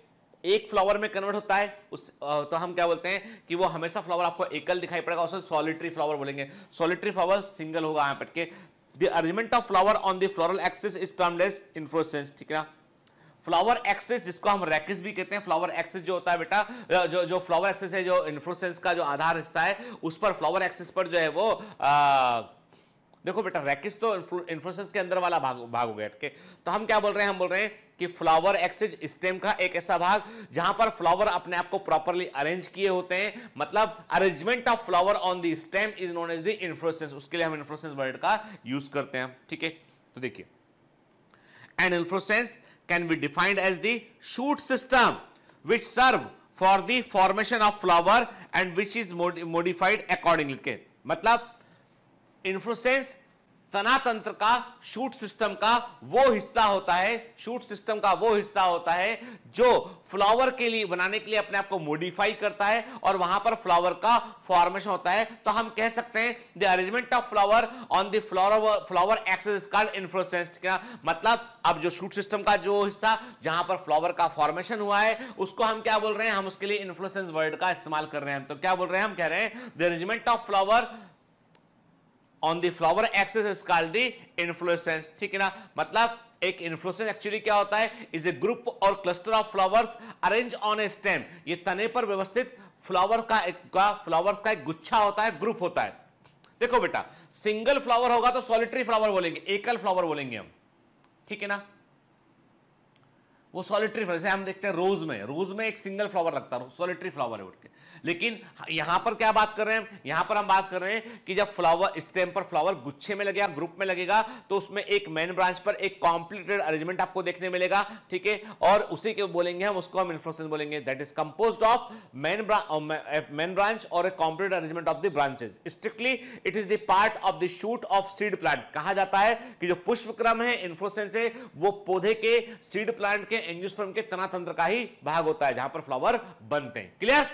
एक फ्लावर में कन्वर्ट होता है उस तो हम क्या बोलते हैं कि वो हमेशा फ्लावर आपको एकल दिखाई पड़ेगा उसे सॉलिटरी फ्लावर बोलेंगे सॉलिटरी फ्लावर सिंगल होगा यहां but the arrangement of flower on the floral axis is termed as inflorescence ठीक है ना फ्लावर एक्सेस जिसको हम रैकिस भी कहते हैं फ्लावर एक्सेस जो होता है बेटा जो जो फ्लावर एक्सेस है जो इन्फ्लोसेंस का जो आधार हिस्सा है उस पर फ्लावर एक्सेस पर जो है वो आ, देखो बेटा रैकेज तो इन्फ्लुएंसेस के अंदर वाला भाग भाग हो गया तो हम क्या बोल रहे हैं हम बोल रहे हैं कि फ्लावर एक्सेज स्टेम का एक ऐसा भाग जहां पर फ्लावर अपने आप को प्रॉपरली अरेंज किए होते हैं मतलब arrangement of flower on the stem is known as the inflorescence उसके लिए हम इन्फ्लुएंसेस वर्ड का यूज करते हैं ठीक है तो देखिए and inflorescence can be defined as the shoot system which serve for the formation of flower and which is modified accordingly मतलब तना तनातंत्र का शूट सिस्टम का वो हिस्सा होता है शूट सिस्टम का वो हिस्सा होता है जो फ्लावर के लिए बनाने के लिए अपने आप को मॉडिफाई करता है और वहां पर फ्लावर का फॉर्मेशन होता है तो हम कह सकते हैं the arrangement of flower on the flower flower axis called inflorescence क्या मतलब अब जो शूट सिस्टम का जो हिस्सा जहां पर फ्लावर का फॉर्मेशन हुआ है उसको हम क्या बोल रहे हैं हम उसके लिए इन्फ्लोसेंस वर्ड का इस्तेमाल कर रहे हैं तो क्या बोल रहे हैं हम कह रहे हैं the arrangement of flower on the flower axis is call the inflorescence ठीक है ना मतलब एक इन्फ्लोसेंस एक्चुअली क्या होता है is a group or cluster of flowers arrange on a stem ये तने पर व्यवस्थित फ्लावर का एक का फ्लावर्स का एक गुच्छा होता है ग्रुप होता है देखो बेटा सिंगल फ्लावर होगा तो सॉलिटरी फ्लावर बोलेंगे एकल फ्लावर बोलेंगे हम ठीक है ना वो सॉलिटरी फ्लावर जैसे हम देखते हैं रोज में रोज में एक सिंगल फ्लावर लगता है सॉलिटरी फ्लावर है उठ के लेकिन यहां पर क्या बात कर रहे हैं यहां पर हम बात कर रहे हैं कि जब फ्लावर स्टेम पर फ्लावर गुच्छे में लगेगा ग्रुप में लगेगा तो उसमें एक मेन ब्रांच पर एक कॉम्प्लीटेड अरेंजमेंट आपको देखने मिलेगा ठीक है और उसी के बोलेंगे हम उसको हम इन्फ्लोसेंस बोलेंगे that is compose of main main branch or a complete arrangement of the branches strictly it is the part of the shoot of seed plant कहा जाता है कि जो पुष्प क्रम है इन्फ्लोसेंस है वो पौधे के सीड प्लांट के एंजियोस्पर्म के तनातंत्र का ही भाग होता है जहां पर फ्लावर बनते हैं क्लियर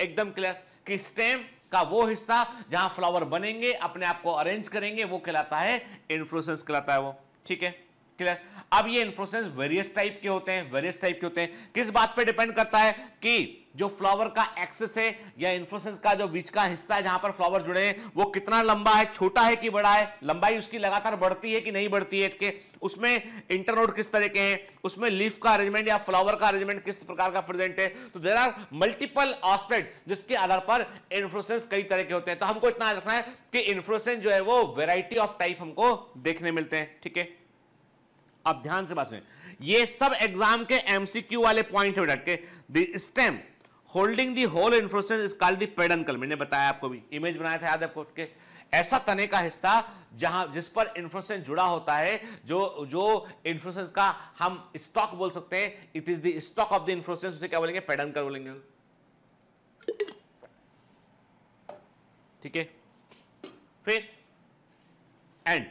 एकदम क्लियर कि स्टेम का वो हिस्सा जहां फ्लावर बनेंगे अपने आप को अरेंज करेंगे वो कहलाता है इन्फ्लुएंस कहलाता है वो ठीक है क्लियर अब ये इन्फ्लोसेंस वेरियस टाइप के होते हैं वेरियस टाइप के होते हैं किस बात पे डिपेंड करता है कि जो फ्लावर का एक्सेस है या इन्फ्लोसेंस का जो बीच का हिस्सा है जहां पर फ्लावर जुड़े हैं वो कितना लंबा है छोटा है कि बड़ा है लंबाई उसकी लगातार बढ़ती है कि नहीं बढ़ती है के उसमें इंटरनोड किस तरह के हैं उसमें लीफ का अरेंजमेंट या फ्लावर का अरेंजमेंट किस प्रकार का प्रेजेंट है तो देर आर मल्टीपल ऑस्पेक्ट जिसके आधार पर इन्फ्लोसेंस कई तरह के होते हैं तो हमको इतना रखना है कि इन्फ्लोसेंस जो है वो वेराइटी ऑफ टाइप हमको देखने मिलते हैं ठीक है अब ध्यान से बात सुनिए ये सब एग्जाम के एमसीक्यू वाले पॉइंट है बेटा के the stem holding the whole inflorescence is called the peduncle मैंने बताया आपको भी इमेज बनाया था याद कोट के ऐसा तने का हिस्सा जहां जिस पर इन्फ्लोसेंस जुड़ा होता है जो जो इन्फ्लोसेंस का हम स्टॉक बोल सकते हैं it is the stalk of the inflorescence उसे क्या बोलेंगे पेडनकल बोलेंगे ठीक है फिर and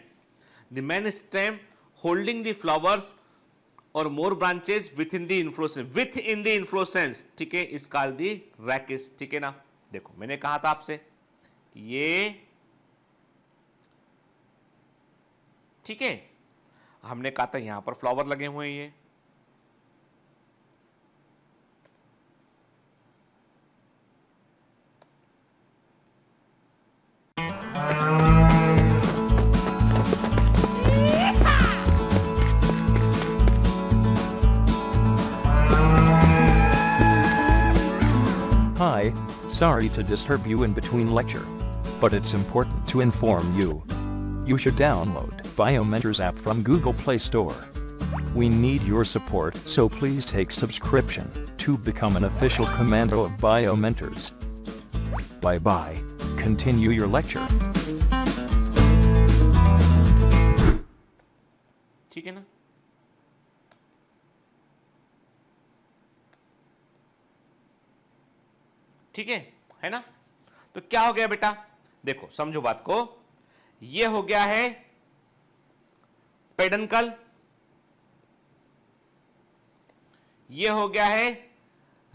the main stem holding the flowers or more branches within the inflorescence within the inflorescence ठीक है इस काल दी रैकिस ठीक है ना देखो मैंने कहा था आपसे ये ठीक है हमने कहा था यहां पर फ्लावर लगे हुए हैं ये Uh-huh. Sorry to disturb you in between lecture. But it's important to inform you. You should download Biomentors app from Google Play Store. We need your support, so please take subscription to become an official commando of Biomentors. Bye-bye. Continue your lecture. ठीक है ना ठीक है है ना तो क्या हो गया बेटा देखो समझो बात को ये हो गया है पेडनकल ये हो गया है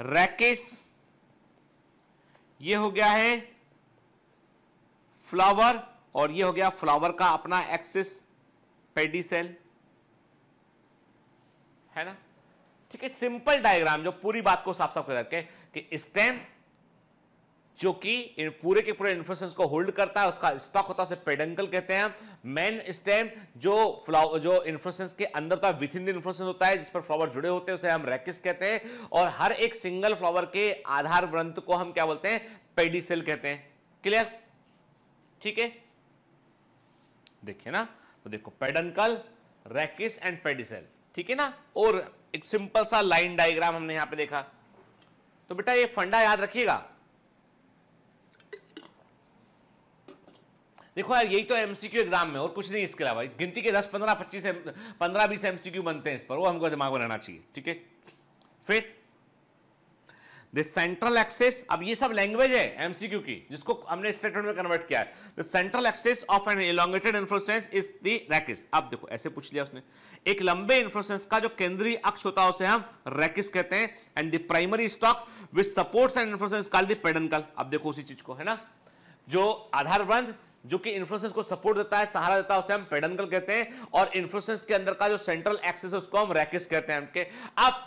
रैकेस ये हो गया है फ्लावर और ये हो गया फ्लावर का अपना एक्सिस पेडिसेल है ना ठीक है सिंपल डायग्राम जो पूरी बात को साफ साफ करके कि स्टेम जो कि पूरे के पूरे इन्फ्लुएंस को होल्ड करता है उसका स्टॉक होता है उसे पेडंकल कहते हैं मेन स्टेम जो फ्लावर जो इन्फ्लुएंस के अंदर होता है विथ इन द इन्फ्लोसेंस होता है जिस पर फ्लावर जुड़े होते हैं उसे हम रैकिस कहते हैं और हर एक सिंगल फ्लावर के आधार ग्रंथ को हम क्या बोलते हैं पेडिसेल कहते हैं क्लियर ठीक है देखिए ना तो देखो पेडंकल रैकिस एंड पेडिसेल ठीक है ना और एक सिंपल सा लाइन डायग्राम हमने यहां पे देखा तो बेटा ये फंडा याद रखिएगा देखो यार यही तो एमसीक्यू एग्जाम में और कुछ नहीं इसके अलावा गिनती के दस पंद्रह पच्चीस पंद्रह बीस एमसीक्यू बनते हैं इस पर वो हमको दिमाग में रहना चाहिए ठीक है फिर द सेंट्रल एक्सेस अब ये सब लैंग्वेज है एमसीक्यू की जिसको हमने स्टेटमेंट में कन्वर्ट किया है the central axis of an elongated inflorescence is the rachis अब देखो ऐसे पूछ लिया उसने एक लंबे इन्फ्लुएंस का जो केंद्रीय अक्ष होता है उसे हम रैकिस कहते हैं and the primary stalk which supports and inflorescence call the peduncle अब देखो उसी चीज को है ना जो आधार बंद जो कि इन्फ्लुएंस को सपोर्ट देता है सहारा देता है उसे हम पेडनकल कहते हैं और इन्फ्लुएंस के अंदर का जो सेंट्रल एक्सेस है उसको हम रैकिस कहते हैं हमके अब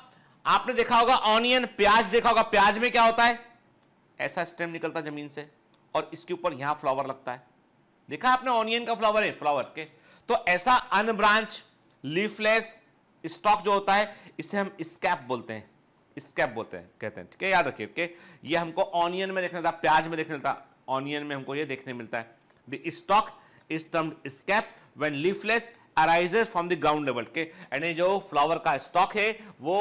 आपने देखा होगा ऑनियन प्याज देखा होगा प्याज में क्या होता है ऐसा स्टेम निकलता है जमीन से और इसके ऊपर यहां फ्लावर लगता है देखा आपने ऑनियन का फ्लावर है फ्लावर के तो ऐसा अनब्रांच लीफलेस स्टॉक जो होता है इसे हम स्कैप बोलते हैं स्कैप बोलते हैं कहते हैं ठीक है याद रखिए ये हमको ऑनियन में देखने था प्याज में देखने था ऑनियन में हमको ये देखने मिलता है The stalk is termed scap when leafless arises from the ground level के यानी जो फ्लावर का स्टॉक है वो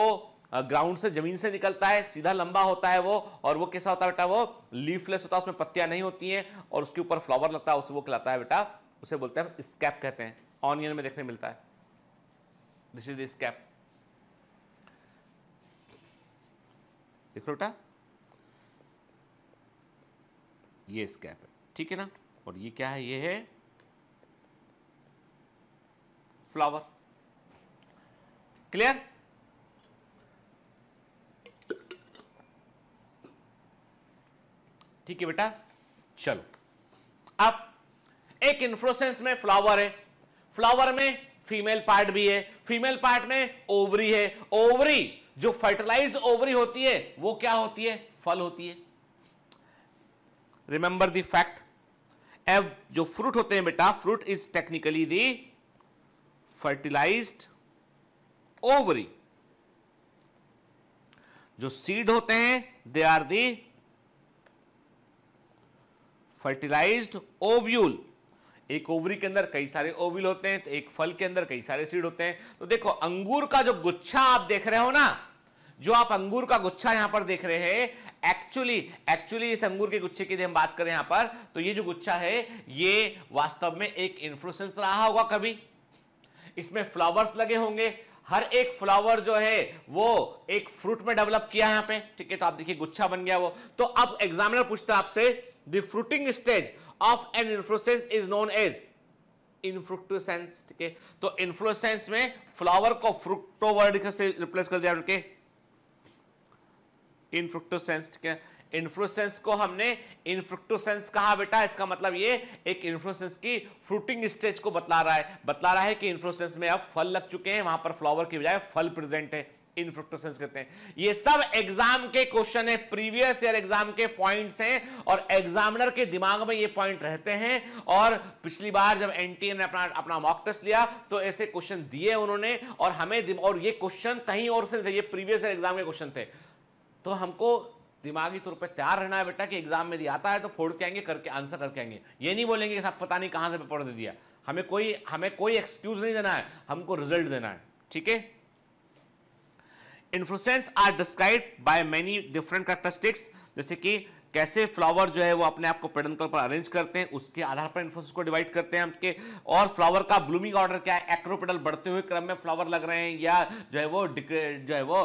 ग्राउंड से जमीन से निकलता है सीधा लंबा होता है वो और वो कैसा होता है बेटा वो लीफलेस होता है उसमें पत्तियां नहीं होती हैं और उसके ऊपर फ्लावर लगता है उसे वो खिलाता है बेटा उसे बोलते हैं स्कैप कहते हैं ऑनियन में देखने मिलता है दिस इज द स्कैप देखो बेटा ये स्कैप है ठीक है ना और ये क्या है ये है फ्लावर क्लियर ठीक है बेटा चलो अब एक इन्फ्लोसेंस में फ्लावर है फ्लावर में फीमेल पार्ट भी है फीमेल पार्ट में ओवरी है ओवरी जो फर्टिलाइज ओवरी होती है वो क्या होती है फल होती है रिमेंबर द फैक्ट एव जो फ्रूट होते हैं बेटा fruit is technically the fertilised ovary जो सीड होते हैं they are the fertilised ovule एक ओवरी के अंदर कई सारे ओव्यूल होते हैं तो एक फल के अंदर कई सारे सीड होते हैं तो देखो अंगूर का जो गुच्छा आप देख रहे हो ना जो आप अंगूर का गुच्छा यहां पर देख रहे हैं एक्चुअली एक्चुअली इस अंगूर के गुच्छे की हम बात करें यहां पर तो ये जो गुच्छा है ये वास्तव में एक इन्फ्लुएंस रहा होगा कभी इसमें फ्लावर्स लगे होंगे हर एक फ्लावर जो है वो एक फ्रूट में डेवलप किया यहां पे ठीक है तो आप देखिए गुच्छा बन गया वो तो अब एग्जामिनर पूछता है आपसे the fruiting stage of an inflorescence is known as infructescence ठीक है तो इन्फ्लुएंस में फ्लावर को फ्रुक्टोवर्ड से रिप्लेस कर दिया उनके इनफ्रुक्टोसेंस क्या इन्फ्लोसेंस को हमने इन्फ्रुक्टोसेंस कहा बेटा इसका मतलब ये एक इन्फ्लोसेंस की फ्रूटिंग स्टेज को बतला रहा है बतला रहा है कि इन्फ्लोसेंस में अब फल लग चुके हैं वहां पर फ्लावर की बजाय फल प्रेजेंट है इनफ्रुक्टोसेंस कहते हैं ये सब एग्जाम के क्वेश्चन है प्रीवियस ईयर एग्जाम के पॉइंट्स हैं और एग्जामिनर के दिमाग में ये पॉइंट रहते हैं और पिछली बार जब एनटीए ने अपना अपना मॉक टेस्ट लिया तो ऐसे क्वेश्चन दिए उन्होंने और हमें और ये क्वेश्चन कहीं और से थे ये प्रीवियस ईयर एग्जाम के क्वेश्चन थे तो हमको दिमागी तौर पर तैयार रहना है बेटा कि एग्जाम में दिया आता है तो फोड़ के आएंगे करके आंसर करके आएंगे ये नहीं बोलेंगे कि साहब पता नहीं कहाँ से पेपर दे दिया हमें कोई हमें कोई एक्सक्यूज नहीं देना है हमको रिजल्ट देना है ठीक है inflorescence are describe by many different characteristics जैसे कि कैसे फ्लावर जो है वो अपने आप को पेडनकल पर अरेंज करते हैं उसके आधार पर इन्फोसिस को डिवाइड करते हैं आपके और फ्लावर का ब्लूमिंग ऑर्डर क्या है एक्रोपेडल बढ़ते हुए क्रम में फ्लावर लग रहे हैं या जो है वो जो है वो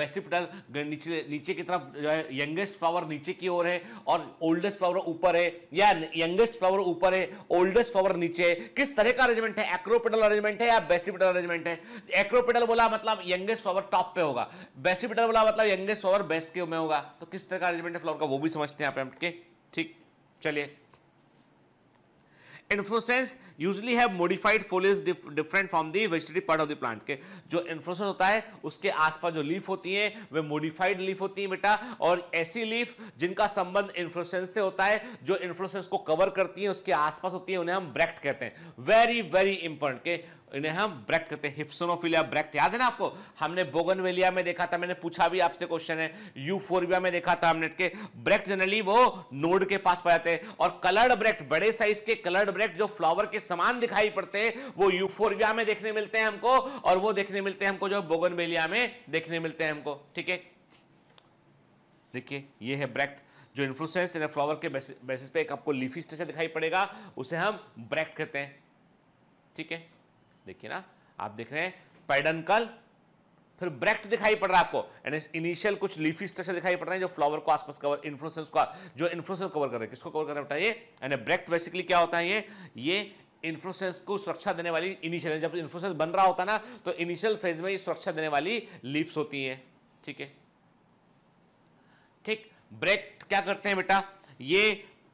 बेसिपिटल नीचे नीचे की तरफ जो है यंगेस्ट फ्लावर नीचे की ओर है और ओल्डेस्ट फ्लावर ऊपर है या यंगेस्ट फ्लावर ऊपर है ओल्डेस्ट फ्लावर नीचे है किस तरह का अरेंजमेंट है एक्रोपेडल अरेंजमेंट है या बेसिपिटल अरेंजमेंट है एक्रोपेडल बोला मतलब यंगेस्ट फ्लावर टॉप पे होगा बेसिपिटल बोला मतलब यंगेस्ट फ्लावर बेस्ट के में होगा तो किस तरह का अरेंजमेंट है फ्लावर का वो भी समझते हैं आप के ठीक चलिए inflorescence usually have modified foliage different from the vegetative part of the plant के जो इन्फ्लोसेंस होता है उसके आसपास जो लीफ होती है वे मॉडिफाइड लीफ होती है बेटा और ऐसी लीफ जिनका संबंध इन्फ्लोसेंस से होता है जो इन्फ्लोसेंस को कवर करती है उसके आसपास होती है उन्हें हम ब्रैक्ट कहते हैं वेरी वेरी इंपॉर्टेंट के इन्हें हम ब्रैक्ट कहते हैं हिप्सोनोफिलिया ब्रैक्ट याद है ना आपको हमने बोगनवेलिया में देखा था मैंने पूछा भी आपसे क्वेश्चन है यूफोरबिया में देखा था हमने के ब्रेक्ट जनरली वो नोड के पास पाए जाते हैं और कलर्ड ब्रेक्ट बड़े साइज के कलर्ड ब्रेक्ट जो फ्लावर के समान दिखाई पड़ते हैं वो यूफोरबिया में देखने मिलते हैं हमको और वो देखने मिलते हैं हमको जो बोगनवेलिया में देखने मिलते हैं हमको ठीक है देखिए ये है ब्रैक्ट जो इन्फ्लुएंस इन फ्लावर के बेसिस पे एक आपको लीफी स्ट्रक्चर दिखाई पड़ेगा उसे हम ब्रैक्ट कहते हैं ठीक है देखिए ना आप देख रहे हैं पेडनकल फिर ब्रेक्ट दिखाई पड़ रहा है आपको इनिशियल कुछ लीफी स्ट्रक्चर दिखाई पड़ रहा है जो फ्लावर को आसपास कवर इन्फ्लुएंस को जो इन्फ्लुएंस कवर कर रहे हैं किसको कवर कर रहे बताइए एंड ब्रेक्ट बेसिकली क्या होता है ये ये इन्फ्लुएंस को सुरक्षा देने वाली इनिशियल जब इन्फ्लुएंस बन रहा होता है ना तो इनिशियल फेज में ये सुरक्षा देने वाली लीव्स होती हैं ठीक है ठीक ब्रेक्ट क्या करते हैं बेटा ये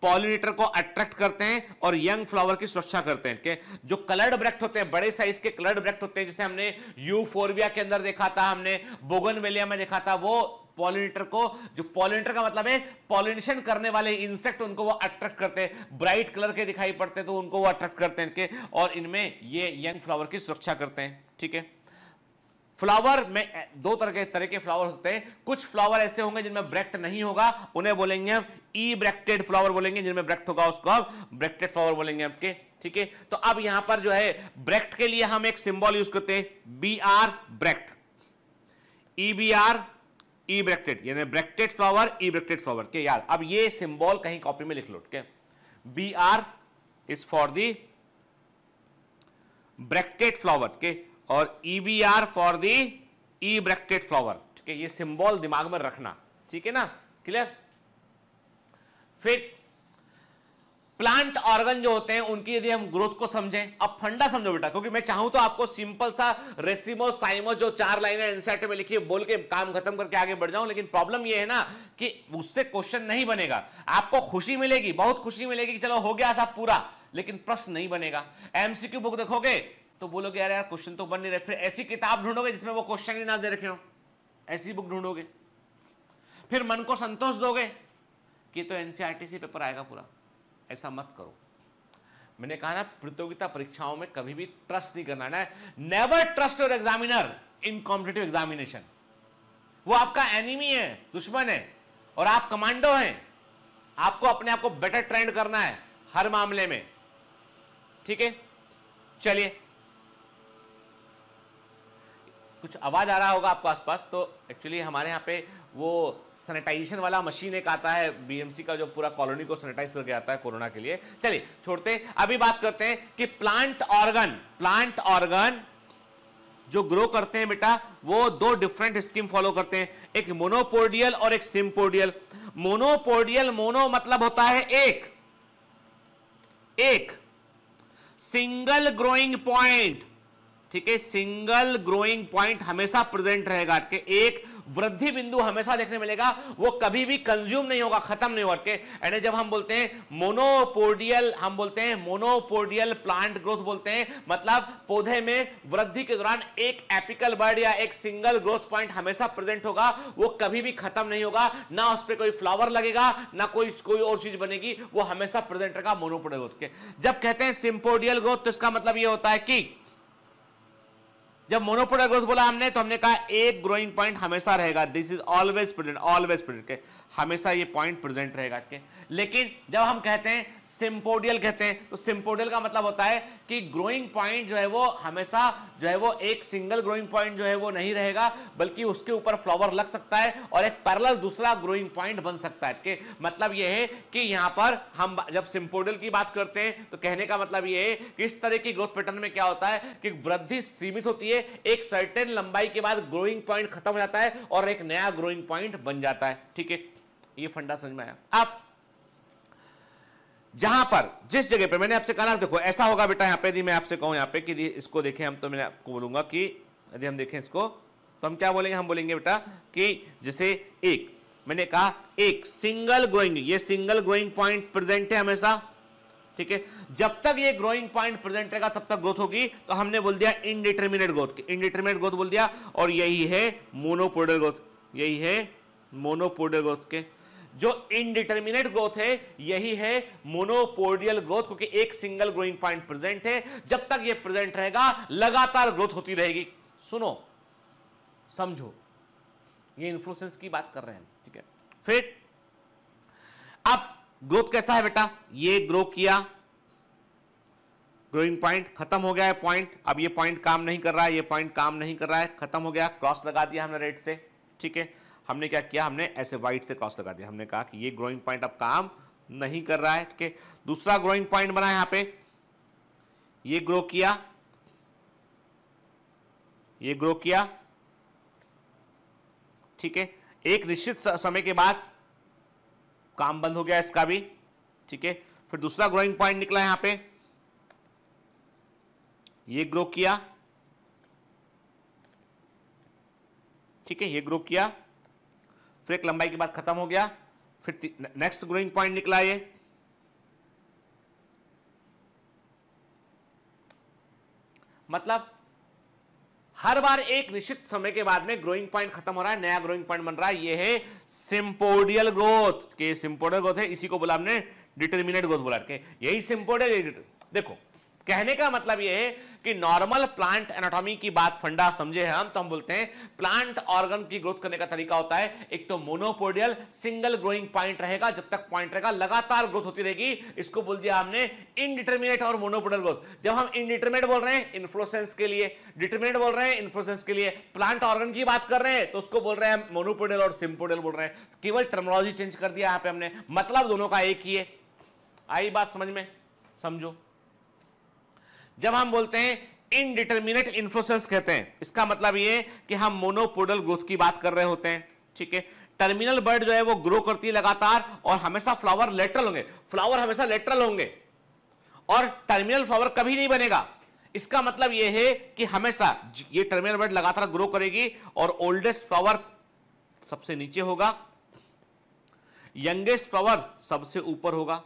पॉलिनेटर को अट्रैक्ट करते हैं और यंग फ्लावर की सुरक्षा करते हैं जो कलर्ड ब्रेक्ट होते हैं बड़े साइज के कलर्ड ब्रेक्ट होते हैं जैसे हमने यूफोरबिया के अंदर देखा था हमने बोगन में देखा था वो पॉलिनेटर को जो पॉलिनेटर का मतलब है पॉलिनेशन करने वाले इंसेक्ट उनको वो अट्रैक्ट करते हैं ब्राइट कलर के दिखाई पड़ते हैं तो उनको वो अट्रैक्ट करते हैं इनके और इनमें ये यंग फ्लावर की सुरक्षा करते हैं ठीक है फ्लावर में दो तरह के तरह के फ्लावर होते हैं कुछ फ्लावर ऐसे होंगे जिनमें ब्रेक्ट नहीं होगा उन्हें बोलेंगे हम ई ब्रैक्टेड फ्लावर बोलेंगे जिनमें ब्रेक्ट होगा उसको अब ब्रैक्टेड फ्लावर बोलेंगे आपके ठीक है तो अब यहां पर जो है ब्रेक्ट के लिए हम एक सिंबल यूज करते हैं B R bract E B R E bracted यानी ब्रेक्टेड फ्लावर ई ब्रेक्टेड फ्लावर के यार अब ये सिंबल कहीं कॉपी में लिख लो ठीक है B R is for the bracted flower के और E B R for the E bracted flower ठीक है ये सिंबल दिमाग में रखना ठीक है ना क्लियर फिर प्लांट ऑर्गन जो होते हैं उनकी यदि हम ग्रोथ को समझें अब फंडा समझो बेटा क्योंकि मैं चाहूं तो आपको सिंपल सा रेसिमो साइमो जो चार लाइनें एनसेट में लिखी बोल के काम खत्म करके आगे बढ़ जाऊं लेकिन प्रॉब्लम ये है ना कि उससे क्वेश्चन नहीं बनेगा आपको खुशी मिलेगी बहुत खुशी मिलेगी कि चलो हो गया था पूरा लेकिन प्रश्न नहीं बनेगा एमसीक्यू बुक देखोगे तो बोलोगे यार यार क्वेश्चन तो बन नहीं रहे फिर ऐसी किताब ढूंढोगे जिसमें वो क्वेश्चन ही ना दे रखे हो ऐसी बुक ढूंढोगे फिर मन को संतोष दोगे कि तो एन सी पेपर आएगा पूरा ऐसा मत करो मैंने कहा ना प्रतियोगिता परीक्षाओं में कभी भी ट्रस्ट नहीं करना ना never trust your examiner in competitive examination वो आपका एनिमी है दुश्मन है और आप कमांडो हैं आपको अपने आप को बेटर ट्रेंड करना है हर मामले में ठीक है चलिए कुछ आवाज आ रहा होगा आपको आसपास तो एक्चुअली हमारे यहां पे वो सैनिटाइजेशन वाला मशीन एक आता है बीएमसी का जो पूरा कॉलोनी को सैनिटाइज करके आता है कोरोना के लिए चलिए छोड़ते अभी बात करते हैं कि प्लांट ऑर्गन प्लांट ऑर्गन जो ग्रो करते हैं बेटा वो दो डिफरेंट स्कीम फॉलो करते हैं एक मोनोपोर्डियल और एक सिमपोर्डियल मोनोपोर्डियल मोनो मतलब होता है एक एक सिंगल ग्रोइंग पॉइंट ठीक है सिंगल ग्रोइंग पॉइंट हमेशा प्रेजेंट रहेगा कि एक वृद्धि बिंदु हमेशा देखने मिलेगा वो कभी भी कंज्यूम नहीं होगा खत्म नहीं होकर यानी जब हम बोलते हैं मोनोपोडियल हम बोलते हैं मोनोपोडियल प्लांट ग्रोथ बोलते हैं मतलब पौधे में वृद्धि के दौरान एक एपिकल बर्ड या एक सिंगल ग्रोथ पॉइंट हमेशा प्रेजेंट होगा वो कभी भी खत्म नहीं होगा ना उस पर कोई फ्लावर लगेगा ना कोई कोई और चीज बनेगी वो हमेशा प्रेजेंट रहेगा मोनोपोडियल ग्रोथ के जब कहते हैं सिंपोडियल ग्रोथ तो इसका मतलब ये होता है कि जब मोनोप्रोडक्ट ग्रोथ बोला हमने तो हमने कहा एक ग्रोइंग पॉइंट हमेशा रहेगा this is always present always present के हमेशा ये पॉइंट प्रेजेंट रहेगा के लेकिन जब हम कहते हैं सिंपोडियल कहते हैं तो सिंपोडियल का मतलब होता है कि ग्रोइंग पॉइंट जो है वो हमेशा जो है वो एक सिंगल ग्रोइंग पॉइंट जो है वो नहीं रहेगा बल्कि उसके ऊपर फ्लावर लग सकता है और एक पैरल दूसरा ग्रोइंग पॉइंट बन सकता है के मतलब ये है कि यहां पर हम जब सिंपोडियल की बात करते हैं तो कहने का मतलब ये है कि इस तरह की ग्रोथ पैटर्न में क्या होता है कि वृद्धि सीमित होती है एक सर्टेन लंबाई के बाद ग्रोइंग पॉइंट खत्म हो जाता है और एक नया ग्रोइंग पॉइंट बन जाता है ठीक है ये फंडा समझ में आया आप जहां पर जिस जगह पर मैंने आपसे कहा ना देखो ऐसा होगा बेटा यहां पे यदि मैं आपसे कहूं यहां पे कि इसको देखें हम तो मैं आपको बोलूंगा कि यदि हम देखें इसको तो हम क्या बोलेंगे हम बोलेंगे बेटा कि जैसे एक मैंने कहा एक सिंगल ग्रोइंग ये सिंगल ग्रोइंग पॉइंट प्रेजेंट है हमेशा ठीक है जब तक ये ग्रोइंग पॉइंट प्रेजेंट रहेगा तब तक ग्रोथ होगी तो हमने बोल दिया इनडिटर्मिनेट ग्रोथ इनडिटर्मिनेट ग्रोथ बोल दिया और यही है मोनोपोडल ग्रोथ यही है मोनोपोडल ग्रोथ के जो इनडिटर्मिनेट ग्रोथ है यही है मोनोपोडियल ग्रोथ क्योंकि एक सिंगल ग्रोइंग पॉइंट प्रेजेंट है जब तक ये प्रेजेंट रहेगा लगातार ग्रोथ होती रहेगी सुनो समझो ये इन्फ्लुएंस की बात कर रहे हैं ठीक है फिर अब ग्रोथ कैसा है बेटा ये ग्रो किया ग्रोइंग पॉइंट खत्म हो गया है पॉइंट अब ये पॉइंट काम नहीं कर रहा है ये पॉइंट काम नहीं कर रहा है खत्म हो गया क्रॉस लगा दिया हमने रेड से ठीक है हमने क्या किया हमने ऐसे वाइट से क्रॉस लगा दिया हमने कहा कि ये ग्रोइंग पॉइंट अब काम नहीं कर रहा है ठीक है दूसरा ग्रोइंग पॉइंट बना यहां पे ये ग्रो किया ये ग्रो किया ठीक है एक निश्चित समय के बाद काम बंद हो गया इसका भी ठीक है फिर दूसरा ग्रोइंग पॉइंट निकला यहां पे ये ग्रो किया ठीक है ये ग्रो किया फिर एक लंबाई के बाद खत्म हो गया फिर नेक्स्ट ग्रोइंग पॉइंट निकला ये मतलब हर बार एक निश्चित समय के बाद में ग्रोइंग पॉइंट खत्म हो रहा है नया ग्रोइंग पॉइंट बन रहा है ये है सिंपोडियल ग्रोथ के सिंपोडियल ग्रोथ है इसी को बोला हमने डिटर्मिनेट ग्रोथ बोला के यही सिंपोडियल देखो कहने का मतलब यह है कि नॉर्मल प्लांट एनाटॉमी की बात फंडा समझे हैं हम तो हम बोलते हैं प्लांट ऑर्गन की ग्रोथ करने का तरीका होता है एक तो मोनोपोडियल सिंगल ग्रोइंग पॉइंट रहेगा जब तक पॉइंट रहेगा लगातार ग्रोथ होती रहेगी इसको बोल दिया हमने इनडिटर्मिनेट और मोनोपोडियल ग्रोथ जब हम इनडिटर्मिनेट बोल रहे हैं इन्फ्लोसेंस के लिए डिटर्मिनेट बोल रहे हैं इन्फ्लोसेंस के लिए प्लांट ऑर्गन की बात कर रहे हैं तो उसको बोल रहे हैं मोनोपोडियल और सिम्पोडियल बोल रहे हैं केवल टर्मोलॉजी चेंज कर दिया यहां पे हमने मतलब दोनों का एक ही है आई बात समझ में समझो जब हम बोलते हैं इनडिटर्मिनेट इन्फ्लोसेंस कहते हैं इसका मतलब ये कि हम मोनोपोडल ग्रोथ की बात कर रहे होते हैं ठीक है टर्मिनल बर्ड जो है वो ग्रो करती है लगातार और हमेशा फ्लावर लेटरल होंगे फ्लावर हमेशा लेटरल होंगे और टर्मिनल फ्लावर कभी नहीं बनेगा इसका मतलब यह है कि हमेशा ये टर्मिनल बर्ड लगातार ग्रो करेगी और ओल्डेस्ट फ्लावर सबसे नीचे होगा यंगेस्ट फ्लावर सबसे ऊपर होगा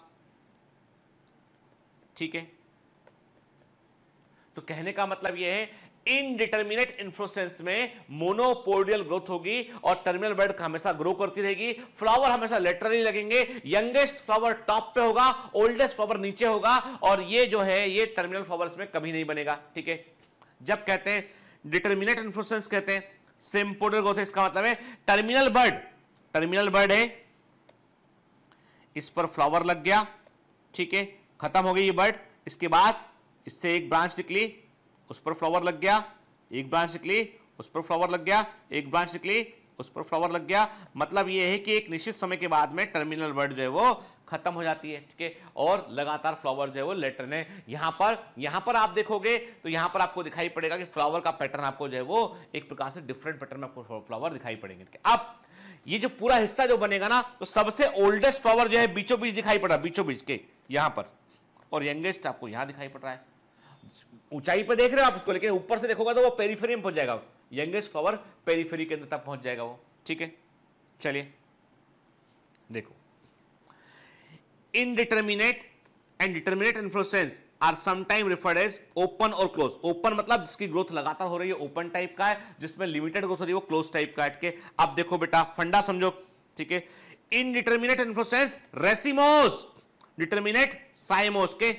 ठीक है तो कहने का मतलब यह है इनडिटर्मिनेट इन्फ्लोसेंस में मोनोपोडियल ग्रोथ होगी और टर्मिनल बर्ड हमेशा ग्रो करती रहेगी फ्लावर हमेशा लेटरली लगेंगे यंगेस्ट फ्लावर टॉप पे होगा ओल्डेस्ट फ्लावर नीचे होगा और ये जो है ये टर्मिनल फ्लावर्स में कभी नहीं बनेगा ठीक है जब कहते हैं डिटर्मिनेट इन्फ्लोसेंस कहते हैं सिम्पोडियल ग्रोथ है इसका मतलब है टर्मिनल बर्ड टर्मिनल बर्ड है इस पर फ्लावर लग गया ठीक है खत्म हो गई ये बर्ड इसके बाद इससे एक ब्रांच निकली उस पर फ्लावर लग गया एक ब्रांच निकली उस पर फ्लावर लग गया एक ब्रांच निकली उस पर फ्लावर लग गया मतलब ये है कि एक निश्चित समय के बाद में टर्मिनल वर्ड जो है वो खत्म हो जाती है ठीक है और लगातार फ्लावर जो है वो लेटर ने यहाँ पर यहाँ पर आप देखोगे तो यहाँ पर आपको दिखाई पड़ेगा कि फ्लावर का पैटर्न आपको जो है वो एक प्रकार से डिफरेंट पैटर्न में आपको फ्लावर दिखाई पड़ेंगे अब ये जो पूरा हिस्सा जो बनेगा ना तो सबसे ओल्डेस्ट फ्लावर जो है बीचों बीच दिखाई पड़ रहा है बीचों बीच के यहाँ पर और यंगेस्ट आपको यहां दिखाई पड़ रहा है ऊंचाई पर देख रहे हो आप उसको लेकिन ऊपर से देखोगा तो वो पेरीफेरी में पहुंच जाएगा यंगेस्ट फ्लावर पेरीफेरी के अंदर तक पहुंच जाएगा वो ठीक है चलिए देखो indeterminate and determinate inflorescence are sometime referred as open or close open मतलब जिसकी ग्रोथ लगातार हो रही है ओपन टाइप का है जिसमें लिमिटेड ग्रोथ हो रही है वो क्लोज टाइप का है अब देखो बेटा फंडा समझो ठीक है indeterminate inflorescence racemose determinate cymose के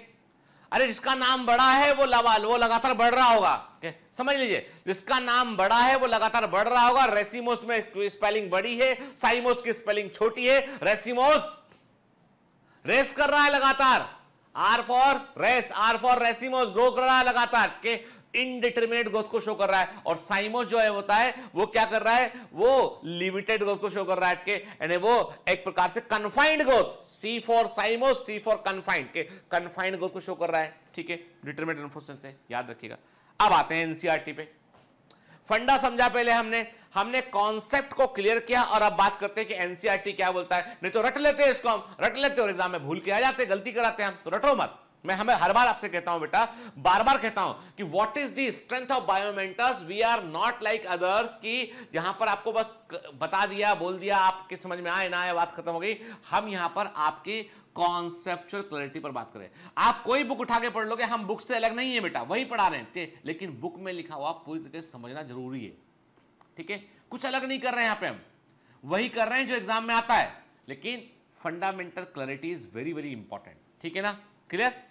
अरे जिसका नाम बड़ा है वो लवाल वो लगातार बढ़ रहा होगा समझ लीजिए जिसका नाम बड़ा है वो लगातार बढ़ रहा होगा रेसिमोस में स्पेलिंग बड़ी है साइमोस की स्पेलिंग छोटी है रेसिमोस रेस कर रहा है लगातार R for race R for racemose grow कर रहा है लगातार के इनडिटर्मिनेट ग्रोथ को शो कर रहा है और साइमोस जो है होता है वो क्या कर रहा है वो लिमिटेड ग्रोथ को शो कर रहा है के यानी वो एक प्रकार से confined growth C for cymose C for confined के कन्फाइंड ग्रोथ को शो कर रहा है ठीक है डिटर्मिनेट इन्फोर्सेंस से याद रखिएगा अब आते हैं एनसीआरटी e पे फंडा समझा पहले हमने हमने कॉन्सेप्ट को क्लियर किया और अब बात करते हैं कि एनसीआरटी e क्या बोलता है नहीं तो रट लेते हैं इसको हम रट लेते हैं और एग्जाम में भूल के आ जाते हैं गलती कराते हैं हम तो रटो मत मैं हमें हर बार आपसे कहता हूं बेटा बार बार कहता हूं कि what is the strength of Biomentors we are not like others की यहां पर आपको बस बता दिया बोल दिया आपके समझ में आए ना आए बात खत्म हो गई हम यहां पर आपकी कॉन्सेप्चुअल क्लैरिटी पर बात करें आप कोई बुक उठा के पढ़ लोगे हम बुक से अलग नहीं है बेटा वही पढ़ा रहे हैं लेकिन बुक में लिखा हुआ पूरी तरीके से समझना जरूरी है ठीक है कुछ अलग नहीं कर रहे हैं यहां पर हम वही कर रहे हैं जो एग्जाम में आता है लेकिन fundamental clarity is very very important ठीक है ना क्लियर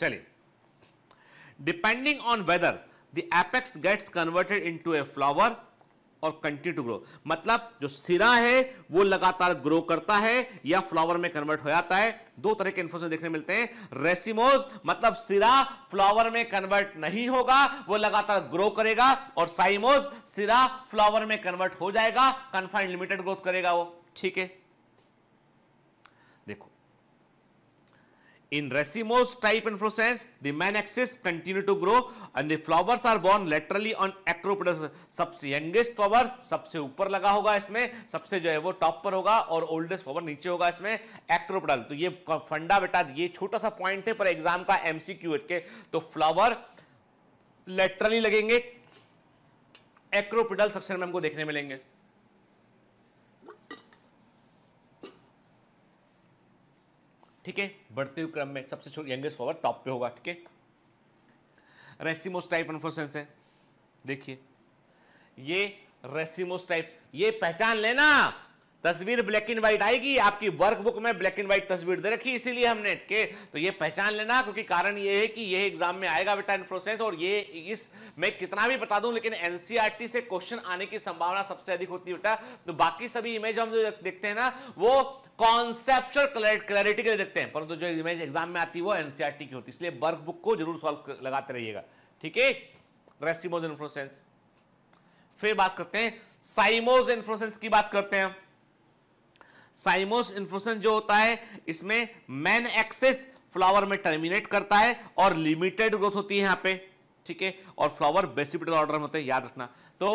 चलिए depending on whether the apex gets converted to a flower or continue to grow मतलब जो सिरा है वो लगातार ग्रो करता है या फ्लावर में कन्वर्ट हो जाता है दो तरह के इन्फॉर्मेशन देखने मिलते हैं रेसिमोज मतलब सिरा फ्लावर में कन्वर्ट नहीं होगा वो लगातार ग्रो करेगा और साइमोज सिरा फ्लावर में कन्वर्ट हो जाएगा कन्फाइंड लिमिटेड ग्रोथ करेगा वो ठीक है In racemose type inflorescence, the main axis continue to grow and the flowers are born laterally on acropodous. सबसे youngest flower सबसे ऊपर लगा होगा इसमें सबसे जो है वो टॉप पर होगा और ओल्डेस्ट फ्लावर नीचे होगा इसमें एक्रोपडल तो ये फंडा बेटा ये छोटा सा पॉइंट है पर एग्जाम का एमसीक्यू के तो फ्लावर लेटरली लगेंगे एक्रोपिडल सेक्शन में हमको देखने मिलेंगे ठीक है बढ़ते हुए क्रम में सबसे छोटे यंगेस्ट फॉरवर्ड टॉप पे होगा ठीक है रेसिमोस टाइप इन्फोसेंस है देखिए ये रेसिमोस टाइप ये पहचान लेना तस्वीर ब्लैक एंड व्हाइट आएगी आपकी वर्कबुक में ब्लैक एंड व्हाइट तस्वीर दे रखी इसीलिए हमने के तो ये पहचान लेना क्योंकि कारण ये है कि ये एग्जाम में आएगा बेटा इन प्रोसेस और ये इस मैं कितना भी बता दूं लेकिन एनसीईआरटी e से क्वेश्चन आने की संभावना सबसे अधिक होती है बेटा तो बाकी सभी इमेज हम जो देखते हैं ना वो कॉन्सेप्चुअल क्लैरिटी के लिए देखते हैं परंतु तो जो इमेज एग्जाम में आती है वो एनसीआरटी e की होती है इसलिए बुक को जरूर सॉल्व लगाते रहिएगा ठीक है रेसिमोज इन्फ्लोसेंस फिर बात करते हैं साइमोज इन्फ्लोसेंस की बात करते हैं साइमोस इन्फ्लोसन जो होता है इसमें मैन एक्सेस फ्लावर में टर्मिनेट करता है और लिमिटेड ग्रोथ होती है यहां पे ठीक है और फ्लावर बेसिपिटल ऑर्डर में होते हैं याद रखना तो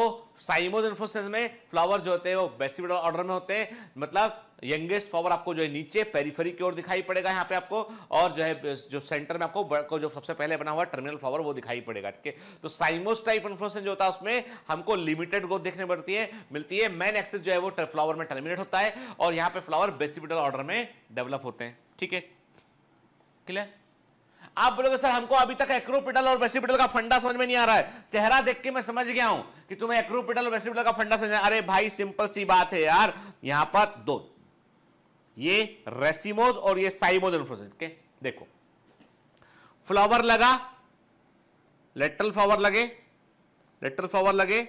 साइमोस इन्फ्लोसन में फ्लावर जो होते हैं वो बेसिपिटल ऑर्डर में होते हैं मतलब यंगेस्ट पावर आपको जो है नीचे पेरीफरी की ओर दिखाई पड़ेगा यहाँ पे आपको और जो है जो सेंटर में आपको को जो सबसे पहले बना हुआ टर्मिनल पावर वो दिखाई पड़ेगा ठीक है तो साइमोस टाइप इन्फ्लेशन जो होता है उसमें हमको लिमिटेड ग्रोथ देखने पड़ती है मिलती है मेन एक्सेस जो है वो फ्लावर में टर्मिनेट होता है और यहाँ पे फ्लावर बेसिपिटल ऑर्डर में डेवलप होते हैं ठीक है क्लियर आप बोलोगे सर हमको अभी तक एक्रोपिटल और वेसिपिटल का फंडा समझ में नहीं आ रहा है चेहरा देख के मैं समझ गया हूं कि तुम्हें एक्रोपिटल और वेसिपिटल का फंडा समझ अरे भाई सिंपल सी बात है यार यहां पर दो ये रेसिमोज और ये साइमोज एंडोफ्लोसेस के देखो फ्लावर लगा लेटरल फ्लावर लगे लेटरल फ्लावर लगे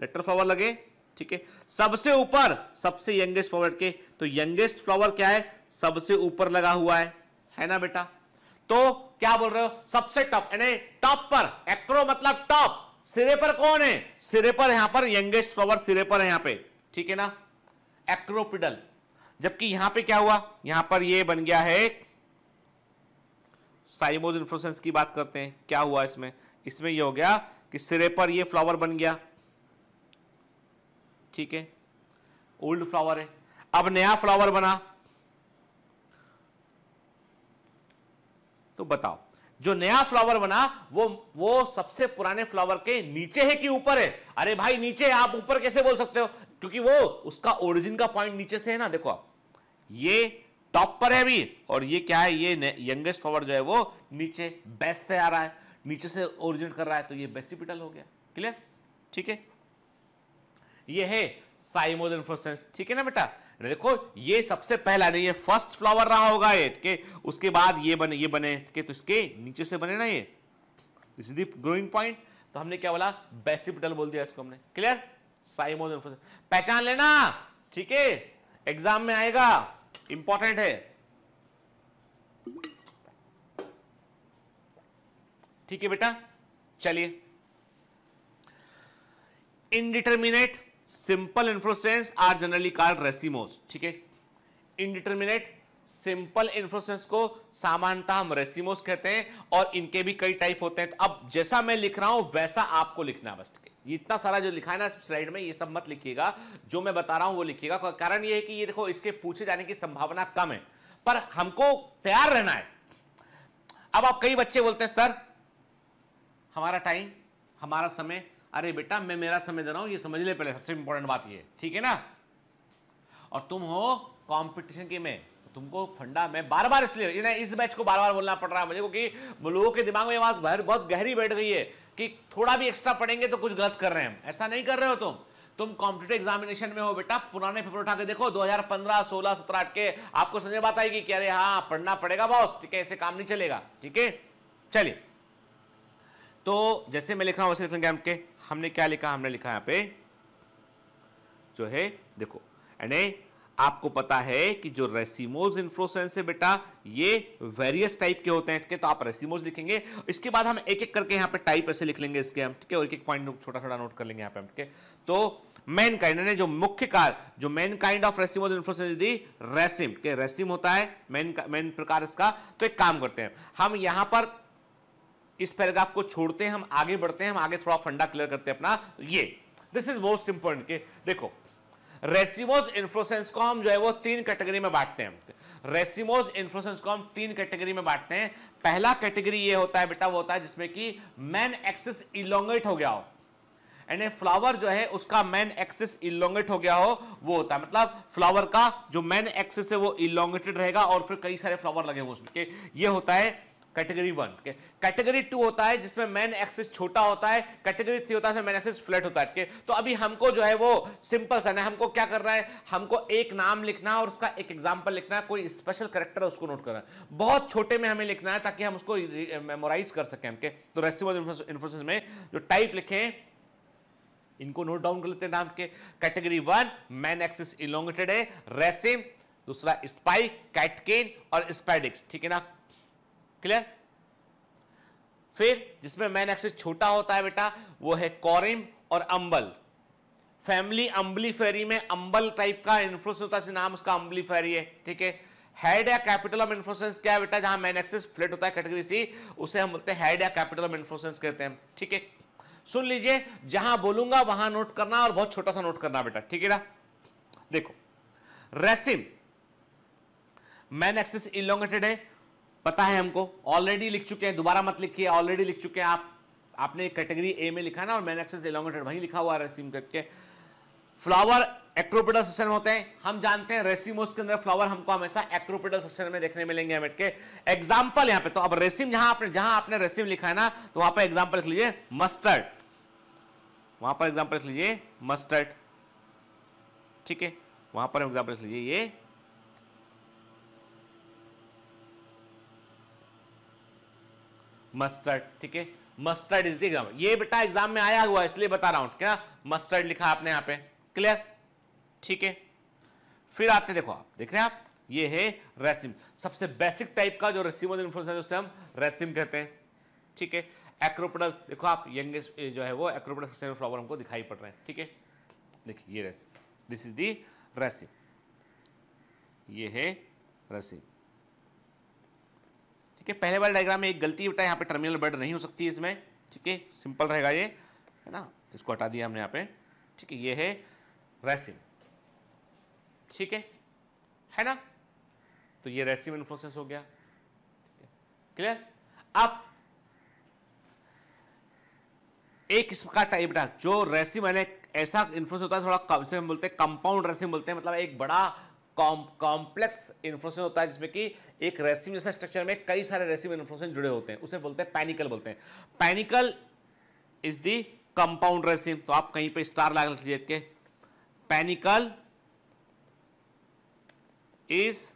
लेटरल फ्लावर लगे ठीक है सबसे ऊपर सबसे यंगेस्ट फ्लावर के तो यंगेस्ट फ्लावर क्या है सबसे ऊपर लगा हुआ है है ना बेटा तो क्या बोल रहे हो सबसे टॉप यानी टॉप पर एक्रो मतलब टॉप सिरे पर कौन है सिरे पर यहां पर यंगेस्ट फ्लावर सिरे पर है यहां पे ठीक है ना एक्रोपिडल जबकि यहां पे क्या हुआ यहां पर ये बन गया है साइमोज इन्फ्लोसेंस की बात करते हैं क्या हुआ इसमें इसमें ये हो गया कि सिरे पर ये फ्लावर बन गया ठीक है ओल्ड फ्लावर है अब नया फ्लावर बना तो बताओ जो नया फ्लावर बना वो वो सबसे पुराने फ्लावर के नीचे है कि ऊपर है अरे भाई नीचे आप ऊपर कैसे बोल सकते हो क्योंकि वो उसका ओरिजिन का पॉइंट नीचे से है ना देखो ये टॉप पर है अभी और ये क्या है ये यंगेस्ट फॉरवर्ड जो है वो नीचे बेस से आ रहा है नीचे से ओरिजिनेट कर रहा है तो ये बेसिपिटल हो गया क्लियर ठीक है ये है साइमोज इन्फ्लोसेंस ठीक है ना बेटा देखो ये सबसे पहला नहीं ये फर्स्ट फ्लावर रहा होगा ये के उसके बाद ये बने ये बने के तो इसके नीचे से बने ना ये this is the growing point तो हमने क्या बोला बेसिपिटल बोल दिया इसको हमने क्लियर साइमोज पहचान लेना ठीक है एग्जाम में आएगा इंपॉर्टेंट है ठीक है बेटा चलिए indeterminate simple inflorescence are generally called racemose ठीक है इनडिटर्मिनेट सिंपल इन्फ्लोसेंस को सामान्यतः हम रेसिमोस कहते हैं और इनके भी कई टाइप होते हैं तो अब जैसा मैं लिख रहा हूं वैसा आपको लिखना बस ठीक है इतना सारा जो लिखा है ना स्लाइड में ये सब मत लिखिएगा जो मैं बता रहा हूं वो लिखिएगा कारण ये है कि ये देखो इसके पूछे जाने की संभावना कम है पर हमको तैयार रहना है अब आप कई बच्चे बोलते हैं सर हमारा टाइम हमारा समय अरे बेटा मैं मेरा समय दे रहा हूं ये समझ ले पहले सबसे इंपॉर्टेंट बात ये ठीक है ना और तुम हो कॉम्पिटिशन के में तो तुमको फंडा मैं बार बार इसलिए इस मैच को बार बार बोलना पड़ रहा है मुझे क्योंकि लोगों के दिमाग में बात बहुत गहरी बैठ गई है कि थोड़ा भी एक्स्ट्रा पढ़ेंगे तो कुछ गलत कर रहे हैं ऐसा नहीं कर रहे हो तुम तुम कॉम्पिटेटिव एग्जामिनेशन में हो बेटा पुराने पेपर उठा के देखो 2015, 16, 17 आठ के आपको समझ बात आएगी कि अरे हाँ पढ़ना पड़ेगा बॉस ठीक है ऐसे काम नहीं चलेगा ठीक है चलिए तो जैसे मैं लिख रहा हूं वैसे लिखेंगे हमके हमने क्या लिखा हमने लिखा यहां पे जो है देखो एंड आपको पता है कि जो रेसिमोज इन्फ्लोसेंस है बेटा ये वेरियस टाइप के होते हैं ठीक है तो आप रेसिमोज लिखेंगे इसके बाद हम एक एक करके यहाँ पे टाइप ऐसे लिख लेंगे इसके हम ठीक है और एक एक पॉइंट छोटा छोटा नोट कर लेंगे यहाँ पे हम ठीक है तो मैन काइंड यानी जो मुख्य कार जो main kind of racemose inflorescence the raceme ठीक है रेसिम होता है मैन मैन प्रकार इसका तो एक काम करते हैं हम यहाँ पर इस पैराग्राफ को छोड़ते हैं हम आगे बढ़ते हैं हम आगे थोड़ा फंडा क्लियर करते हैं अपना ये दिस इज मोस्ट इंपॉर्टेंट के देखो रेसिमोज इन्फ्लोसेंस को हम जो है वो तीन कैटेगरी में बांटते हैं रेसिमोज इन्फ्लोसेंस को हम तीन कैटेगरी में बांटते हैं पहला कैटेगरी ये होता है बेटा वो होता है जिसमें कि मैन एक्सेस इलोंगेट हो गया हो यानी फ्लावर जो है उसका मैन एक्सेस इलोंगेट हो गया हो वो होता है मतलब फ्लावर का जो मैन एक्सेस है वो इलोंगेटेड रहेगा और फिर कई सारे फ्लावर लगे हुए उसमें ये होता है कैटेगरी वन कैटेगरी टू होता है जिसमें मैन एक्सेस छोटा होता है कैटेगरी थ्री होता है मैन एक्सेस फ्लैट होता है ठीक है तो अभी हमको जो है वो सिंपल सन है हमको क्या करना है हमको एक नाम लिखना है और उसका एक एग्जाम्पल लिखना है कोई स्पेशल करेक्टर उसको नोट करना है बहुत छोटे में हमें लिखना है ताकि हम उसको मेमोराइज eh, कर सकें हमके तो रेसिबल इन्फॉर्मेशन में जो टाइप लिखे इनको नोट डाउन कर लेते हैं नाम के category one main axis elongated है रेसिम दूसरा स्पाइक कैटकेन और स्पाइडिक्स ठीक है ना क्लियर फिर जिसमें मैन एक्सिस छोटा होता है बेटा वो है कॉरिम और अंबल फैमिली अंबली फेरी में अंबल टाइप का इन्फ्लुएंस होता है नाम उसका अंबली फेरी है ठीक है हेड या कैपिटल ऑफ इन्फ्लुएंस क्या है बेटा जहां मैन एक्सिस फ्लेट होता है कैटेगरी सी उसे हम बोलते हैं हेड या कैपिटल ऑफ इन्फ्लुएंस कहते हैं ठीक है सुन लीजिए जहां बोलूंगा वहां नोट करना और बहुत छोटा सा नोट करना बेटा ठीक है ना देखो रेसिम मैन एक्सिस इलोंगेटेड है पता है हमको ऑलरेडी लिख चुके हैं दोबारा मत लिखिए ऑलरेडी लिख चुके हैं आप आपने कैटेगरी ए में लिखा ना और मैन एक्सेस एलोंगेटेड वहीं लिखा हुआ रेसिम करके फ्लावर एक्रोपेडल सेशन होते हैं हम जानते हैं रेसिमोस के अंदर फ्लावर हमको हमेशा एक्रोपेडल सेशन में देखने मिलेंगे हमेट के एग्जाम्पल यहां पे तो अब रेसिम जहां आपने जहां आपने रेसिम लिखा है ना तो वहां पर एग्जाम्पल लिख लीजिए मस्टर्ड वहां पर एग्जाम्पल लिख लीजिए मस्टर्ड ठीक है वहां पर एग्जाम्पल लिख लीजिए ये मस्टर्ड ठीक है मस्टर्ड इज दाम ये बेटा एग्जाम में आया हुआ इसलिए बता रहा हूं क्या मस्टर्ड लिखा आपने यहाँ पे क्लियर ठीक है फिर आते देखो आप देख रहे हैं आप ये है रेसिम सबसे बेसिक टाइप का जो रेसिमल इन्फ्लुएंस है उसे हम रेसिम कहते हैं ठीक है एक्रोपडल देखो आप यंगेस्ट जो है वो एक्रोपडल फ्लावर हमको दिखाई पड़ रहे हैं ठीक है देखिए ये रेसिम दिस इज दी रेसिम ये है रेसिम ठीक है पहले वाले डायग्राम में एक गलती बेटा यहाँ पे टर्मिनल बर्ड नहीं हो सकती इसमें ठीक है सिंपल रहेगा ये है ना इसको हटा दिया हमने यहाँ पे ठीक है ये है रेसिम ठीक है है ना तो ये रेसिम इन्फ्लोसेंस हो गया क्लियर अब एक किस्म का टाइप जो रेसिम मैंने ऐसा इन्फ्लुएंस होता है थोड़ा कम से हम बोलते हैं कंपाउंड रेसिम बोलते हैं मतलब एक बड़ा कॉम्प्लेक्स इन्फ्लोरेशन होता है जिसमें कि एक रेसिम जैसा स्ट्रक्चर में कई सारे रेसिम इन्फ्लोरेशन जुड़े होते हैं उसे बोलते हैं पैनिकल बोलते हैं panicle is the compound raceme तो आप कहीं पे स्टार लगा लीजिए के पैनिकल इज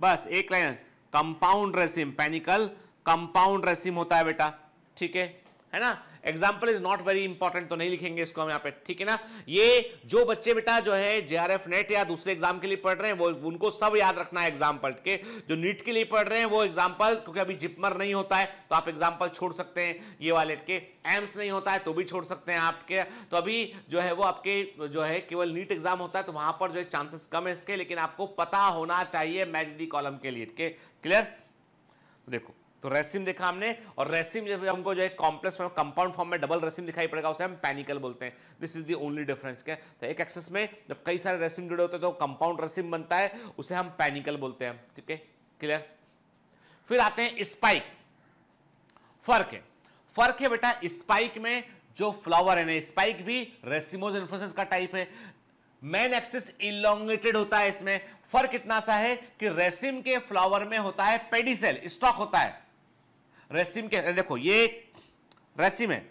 बस एक line compound raceme panicle compound raceme होता है बेटा ठीक है है ना example is not very important तो नहीं लिखेंगे इसको हम यहाँ पे ठीक है ना ये जो बच्चे बेटा जो है एफ नेट या दूसरे एग्जाम के लिए पढ़ रहे हैं वो उनको सब याद रखना है एग्जाम्पल के जो नीट के लिए पढ़ रहे हैं वो एग्जाम्पल क्योंकि अभी जिपमर नहीं होता है तो आप एग्जाम्पल छोड़ सकते हैं ये वाले के एम्स नहीं होता है तो भी छोड़ सकते हैं आपके तो अभी जो है वो आपके जो है केवल नीट एग्जाम होता है तो वहां पर जो है चांसेस कम है इसके लेकिन आपको पता होना चाहिए मैच दी कॉलम के लिए ठीक है क्लियर देखो तो रेसिम देखा हमने और रेसिम जब हमको जो है कॉम्प्लेक्स फॉर्म कंपाउंड फॉर्म में डबल रेसिम दिखाई पड़ेगा उसे हम पैनिकल बोलते हैं this is the only difference क्या तो एक एक्सेस में जब कई सारे रेसिम जुड़े होते हैं तो कंपाउंड रेसिम बनता है उसे हम पैनिकल बोलते हैं ठीक है क्लियर फिर आते हैं स्पाइक फर्क है फर्क है बेटा स्पाइक में जो फ्लावर है ना स्पाइक भी रेसिमोज इन्फ्लोसेंस का टाइप है मेन एक्सिस इलोंगेटेड होता है इसमें फर्क इतना सा है कि रेसिम के फ्लावर में होता है पेडिसेल स्टॉक होता है रेसिम के देखो ये रेसिम है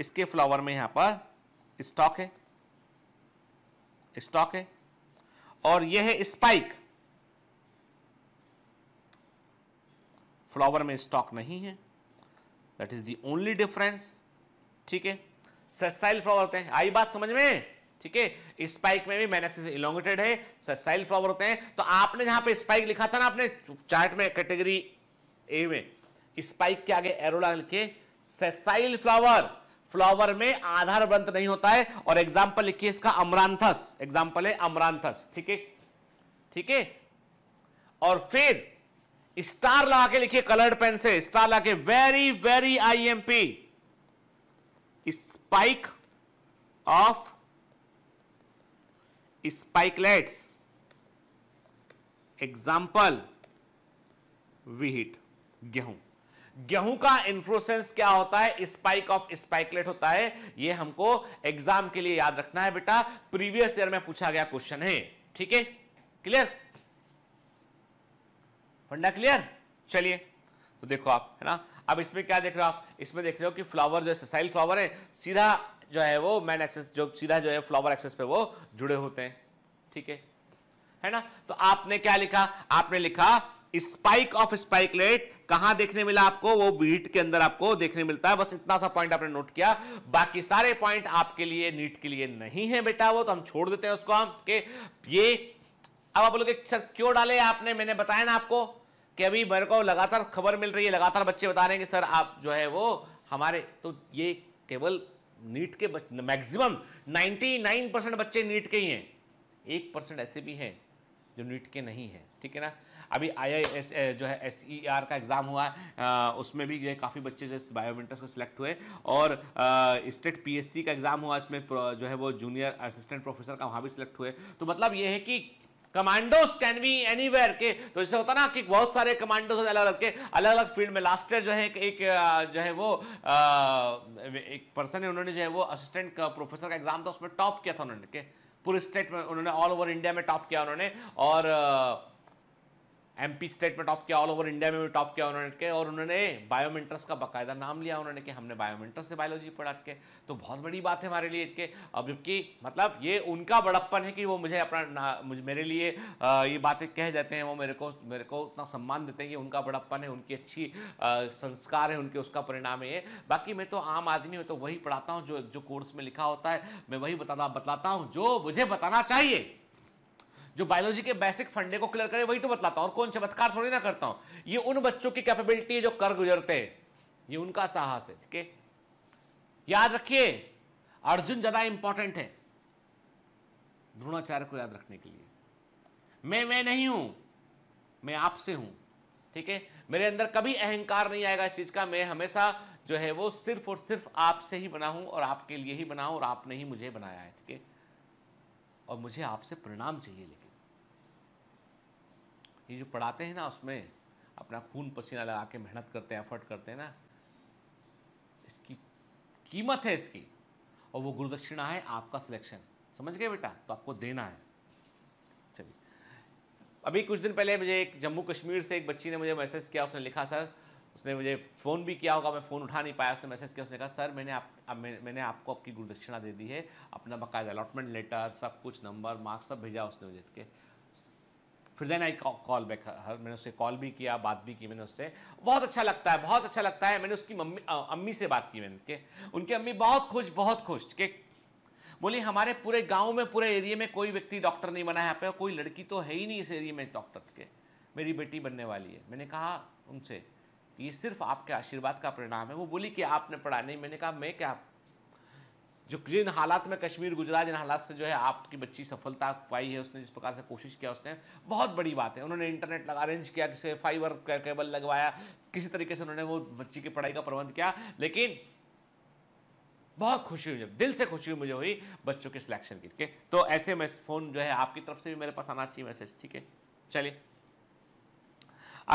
इसके फ्लावर में यहां पर स्टॉक है स्टॉक है और यह है स्पाइक फ्लावर में स्टॉक नहीं है that is the only difference ठीक है सेसाइल फ्लावर होते हैं आई बात समझ में ठीक है स्पाइक में भी मैनेक्सिस इलोंगेटेड है सेसाइल फ्लावर होते हैं तो आपने जहां पे स्पाइक लिखा था ना आपने चार्ट में कैटेगरी ए में स्पाइक के आगे एरो डाल के सेसाइल फ्लावर फ्लावर में आधार बंत नहीं होता है और एग्जाम्पल लिखिए इसका अमरांथस एग्जाम्पल है अमरांथस ठीक है ठीक है और फिर स्टार लगा के लिखिए कलर्ड पेन से स्टार लगा के very very IMP spike of spikelets example wheat गेहूं गेहूं का इन्फ्लोसेंस क्या होता है स्पाइक ऑफ स्पाइकलेट होता है ये हमको एग्जाम के लिए याद रखना है बेटा प्रीवियस ईयर में पूछा गया क्वेश्चन है ठीक है क्लियर फंडा क्लियर चलिए तो देखो आप है ना अब इसमें क्या देख रहे हो आप इसमें देख रहे हो कि फ्लावर जो है ससाइल फ्लावर है सीधा जो है वो मैन एक्सेस जो सीधा जो है फ्लावर एक्सेस पे वो जुड़े होते हैं ठीक है है ना तो आपने क्या लिखा आपने लिखा स्पाइक ऑफ स्पाइकलेट कहां देखने मिला आपको वो वीट के अंदर आपको देखने मिलता है बस इतना सा पॉइंट आपने नोट किया बाकी सारे पॉइंट आपके लिए नीट के लिए नहीं है बेटा वो तो हम छोड़ देते हैं उसको हम के ये अब आप बोलोगे सर क्यों डाले आपने मैंने बताया ना आपको कि अभी मेरे को लगातार खबर मिल रही है लगातार बच्चे बता रहे हैं कि सर आप जो है वो हमारे तो ये केवल नीट के मैक्सिमम 99 परसेंट बच्चे नीट के ही हैं एक परसेंट ऐसे भी हैं जो नीट के नहीं हैं ठीक है ना अभी आई जो है एस e का एग्ज़ाम हुआ है उसमें भी जो है काफ़ी बच्चे जो बायोमेट्रिक्स का सिलेक्ट हुए और स्टेट पी का एग्ज़ाम हुआ इसमें जो है वो जूनियर असिस्टेंट प्रोफेसर का वहाँ भी सिलेक्ट हुए तो मतलब ये है कि कमांडोज कैन बी एनीवेयर के तो जैसे होता ना कि बहुत सारे कमांडोज अलग अलग के अलग अलग फील्ड में लास्ट ईयर जो है एक, एक जो है वो एक पर्सन है उन्होंने जो है वो असिस्टेंट प्रोफेसर का एग्जाम था उसमें टॉप किया था उन्होंने के पूरे स्टेट में उन्होंने ऑल ओवर इंडिया में टॉप किया उन्होंने और आ, एमपी स्टेट में टॉप किया ऑल ओवर इंडिया में भी टॉप किया उन्होंने के और उन्होंने बायोमेंट्रस का बकायदा नाम लिया उन्होंने कि हमने बायोमेंट्रस से बायोलॉजी पढ़ा के तो बहुत बड़ी बात है हमारे लिए के अब जबकि मतलब ये उनका बड़प्पन है कि वो मुझे अपना मुझे मेरे लिए ये बातें कह देते हैं वो मेरे को मेरे को उतना सम्मान देते हैं कि उनका बड़प्पन है उनकी अच्छी संस्कार है उनके उसका परिणाम है बाकी मैं तो आम आदमी हूँ तो वही पढ़ाता हूँ जो जो कोर्स में लिखा होता है मैं वही बताता बताता हूँ जो मुझे बताना चाहिए जो बायोलॉजी के बेसिक फंडे को क्लियर करे वही तो बतलाता हूँ और कौन चमत्कार थोड़ी ना करता हूं ये उन बच्चों की कैपेबिलिटी है जो कर गुजरते हैं ये उनका साहस है ठीक है याद रखिए अर्जुन ज़्यादा इंपॉर्टेंट है द्रोणाचार्य को याद रखने के लिए मैं मैं नहीं हूं मैं आपसे हूं ठीक है मेरे अंदर कभी अहंकार नहीं आएगा इस चीज़ का मैं हमेशा जो है वो सिर्फ और सिर्फ आपसे ही बना हूं और आपके लिए ही बना हूं और आपने ही मुझे बनाया है ठीक है और मुझे आपसे परिणाम चाहिए लेकिन ये जो पढ़ाते हैं ना उसमें अपना खून पसीना लगा के मेहनत करते हैं एफर्ट करते हैं ना इसकी कीमत है इसकी और वो गुरुदक्षिणा है आपका सिलेक्शन समझ गए बेटा तो आपको देना है चलिए अभी कुछ दिन पहले मुझे एक जम्मू कश्मीर से एक बच्ची ने मुझे मैसेज किया उसने लिखा सर उसने मुझे फ़ोन भी किया होगा मैं फ़ोन उठा नहीं पाया उसने मैसेज किया उसने कहा सर मैंने आप अब मैं, मैंने आपको आपकी गुरुदक्षिणा दे दी है अपना बकायदा अलॉटमेंट लेटर सब कुछ नंबर मार्क्स सब भेजा उसने मुझे के फिर देन आई कॉल बैक मैंने उससे कॉल भी किया बात भी की मैंने उससे बहुत अच्छा लगता है बहुत अच्छा लगता है मैंने उसकी मम्मी अम्मी से बात की मैंने के उनकी अम्मी बहुत खुश बहुत खुश के बोली हमारे पूरे गांव में पूरे एरिया में कोई व्यक्ति डॉक्टर नहीं बना है पे कोई लड़की तो है ही नहीं इस एरिया में डॉक्टर के मेरी बेटी बनने वाली है मैंने कहा उनसे कि ये सिर्फ आपके आशीर्वाद का परिणाम है वो बोली कि आपने पढ़ा नहीं मैंने कहा मैं क्या जो जिन हालात में कश्मीर गुजरा जिन हालात से जो है आपकी बच्ची सफलता पाई है उसने जिस प्रकार से कोशिश किया उसने बहुत बड़ी बात है उन्होंने इंटरनेट लगा अरेंज किया किसे फाइबर केबल लगवाया किसी तरीके से उन्होंने वो बच्ची की पढ़ाई का प्रबंध किया लेकिन बहुत खुशी हुई दिल से खुशी हुई मुझे हुई बच्चों के सिलेक्शन की के तो ऐसे मैसेज फ़ोन जो है आपकी तरफ से भी मेरे पास आना चाहिए मैसेज ठीक है चलिए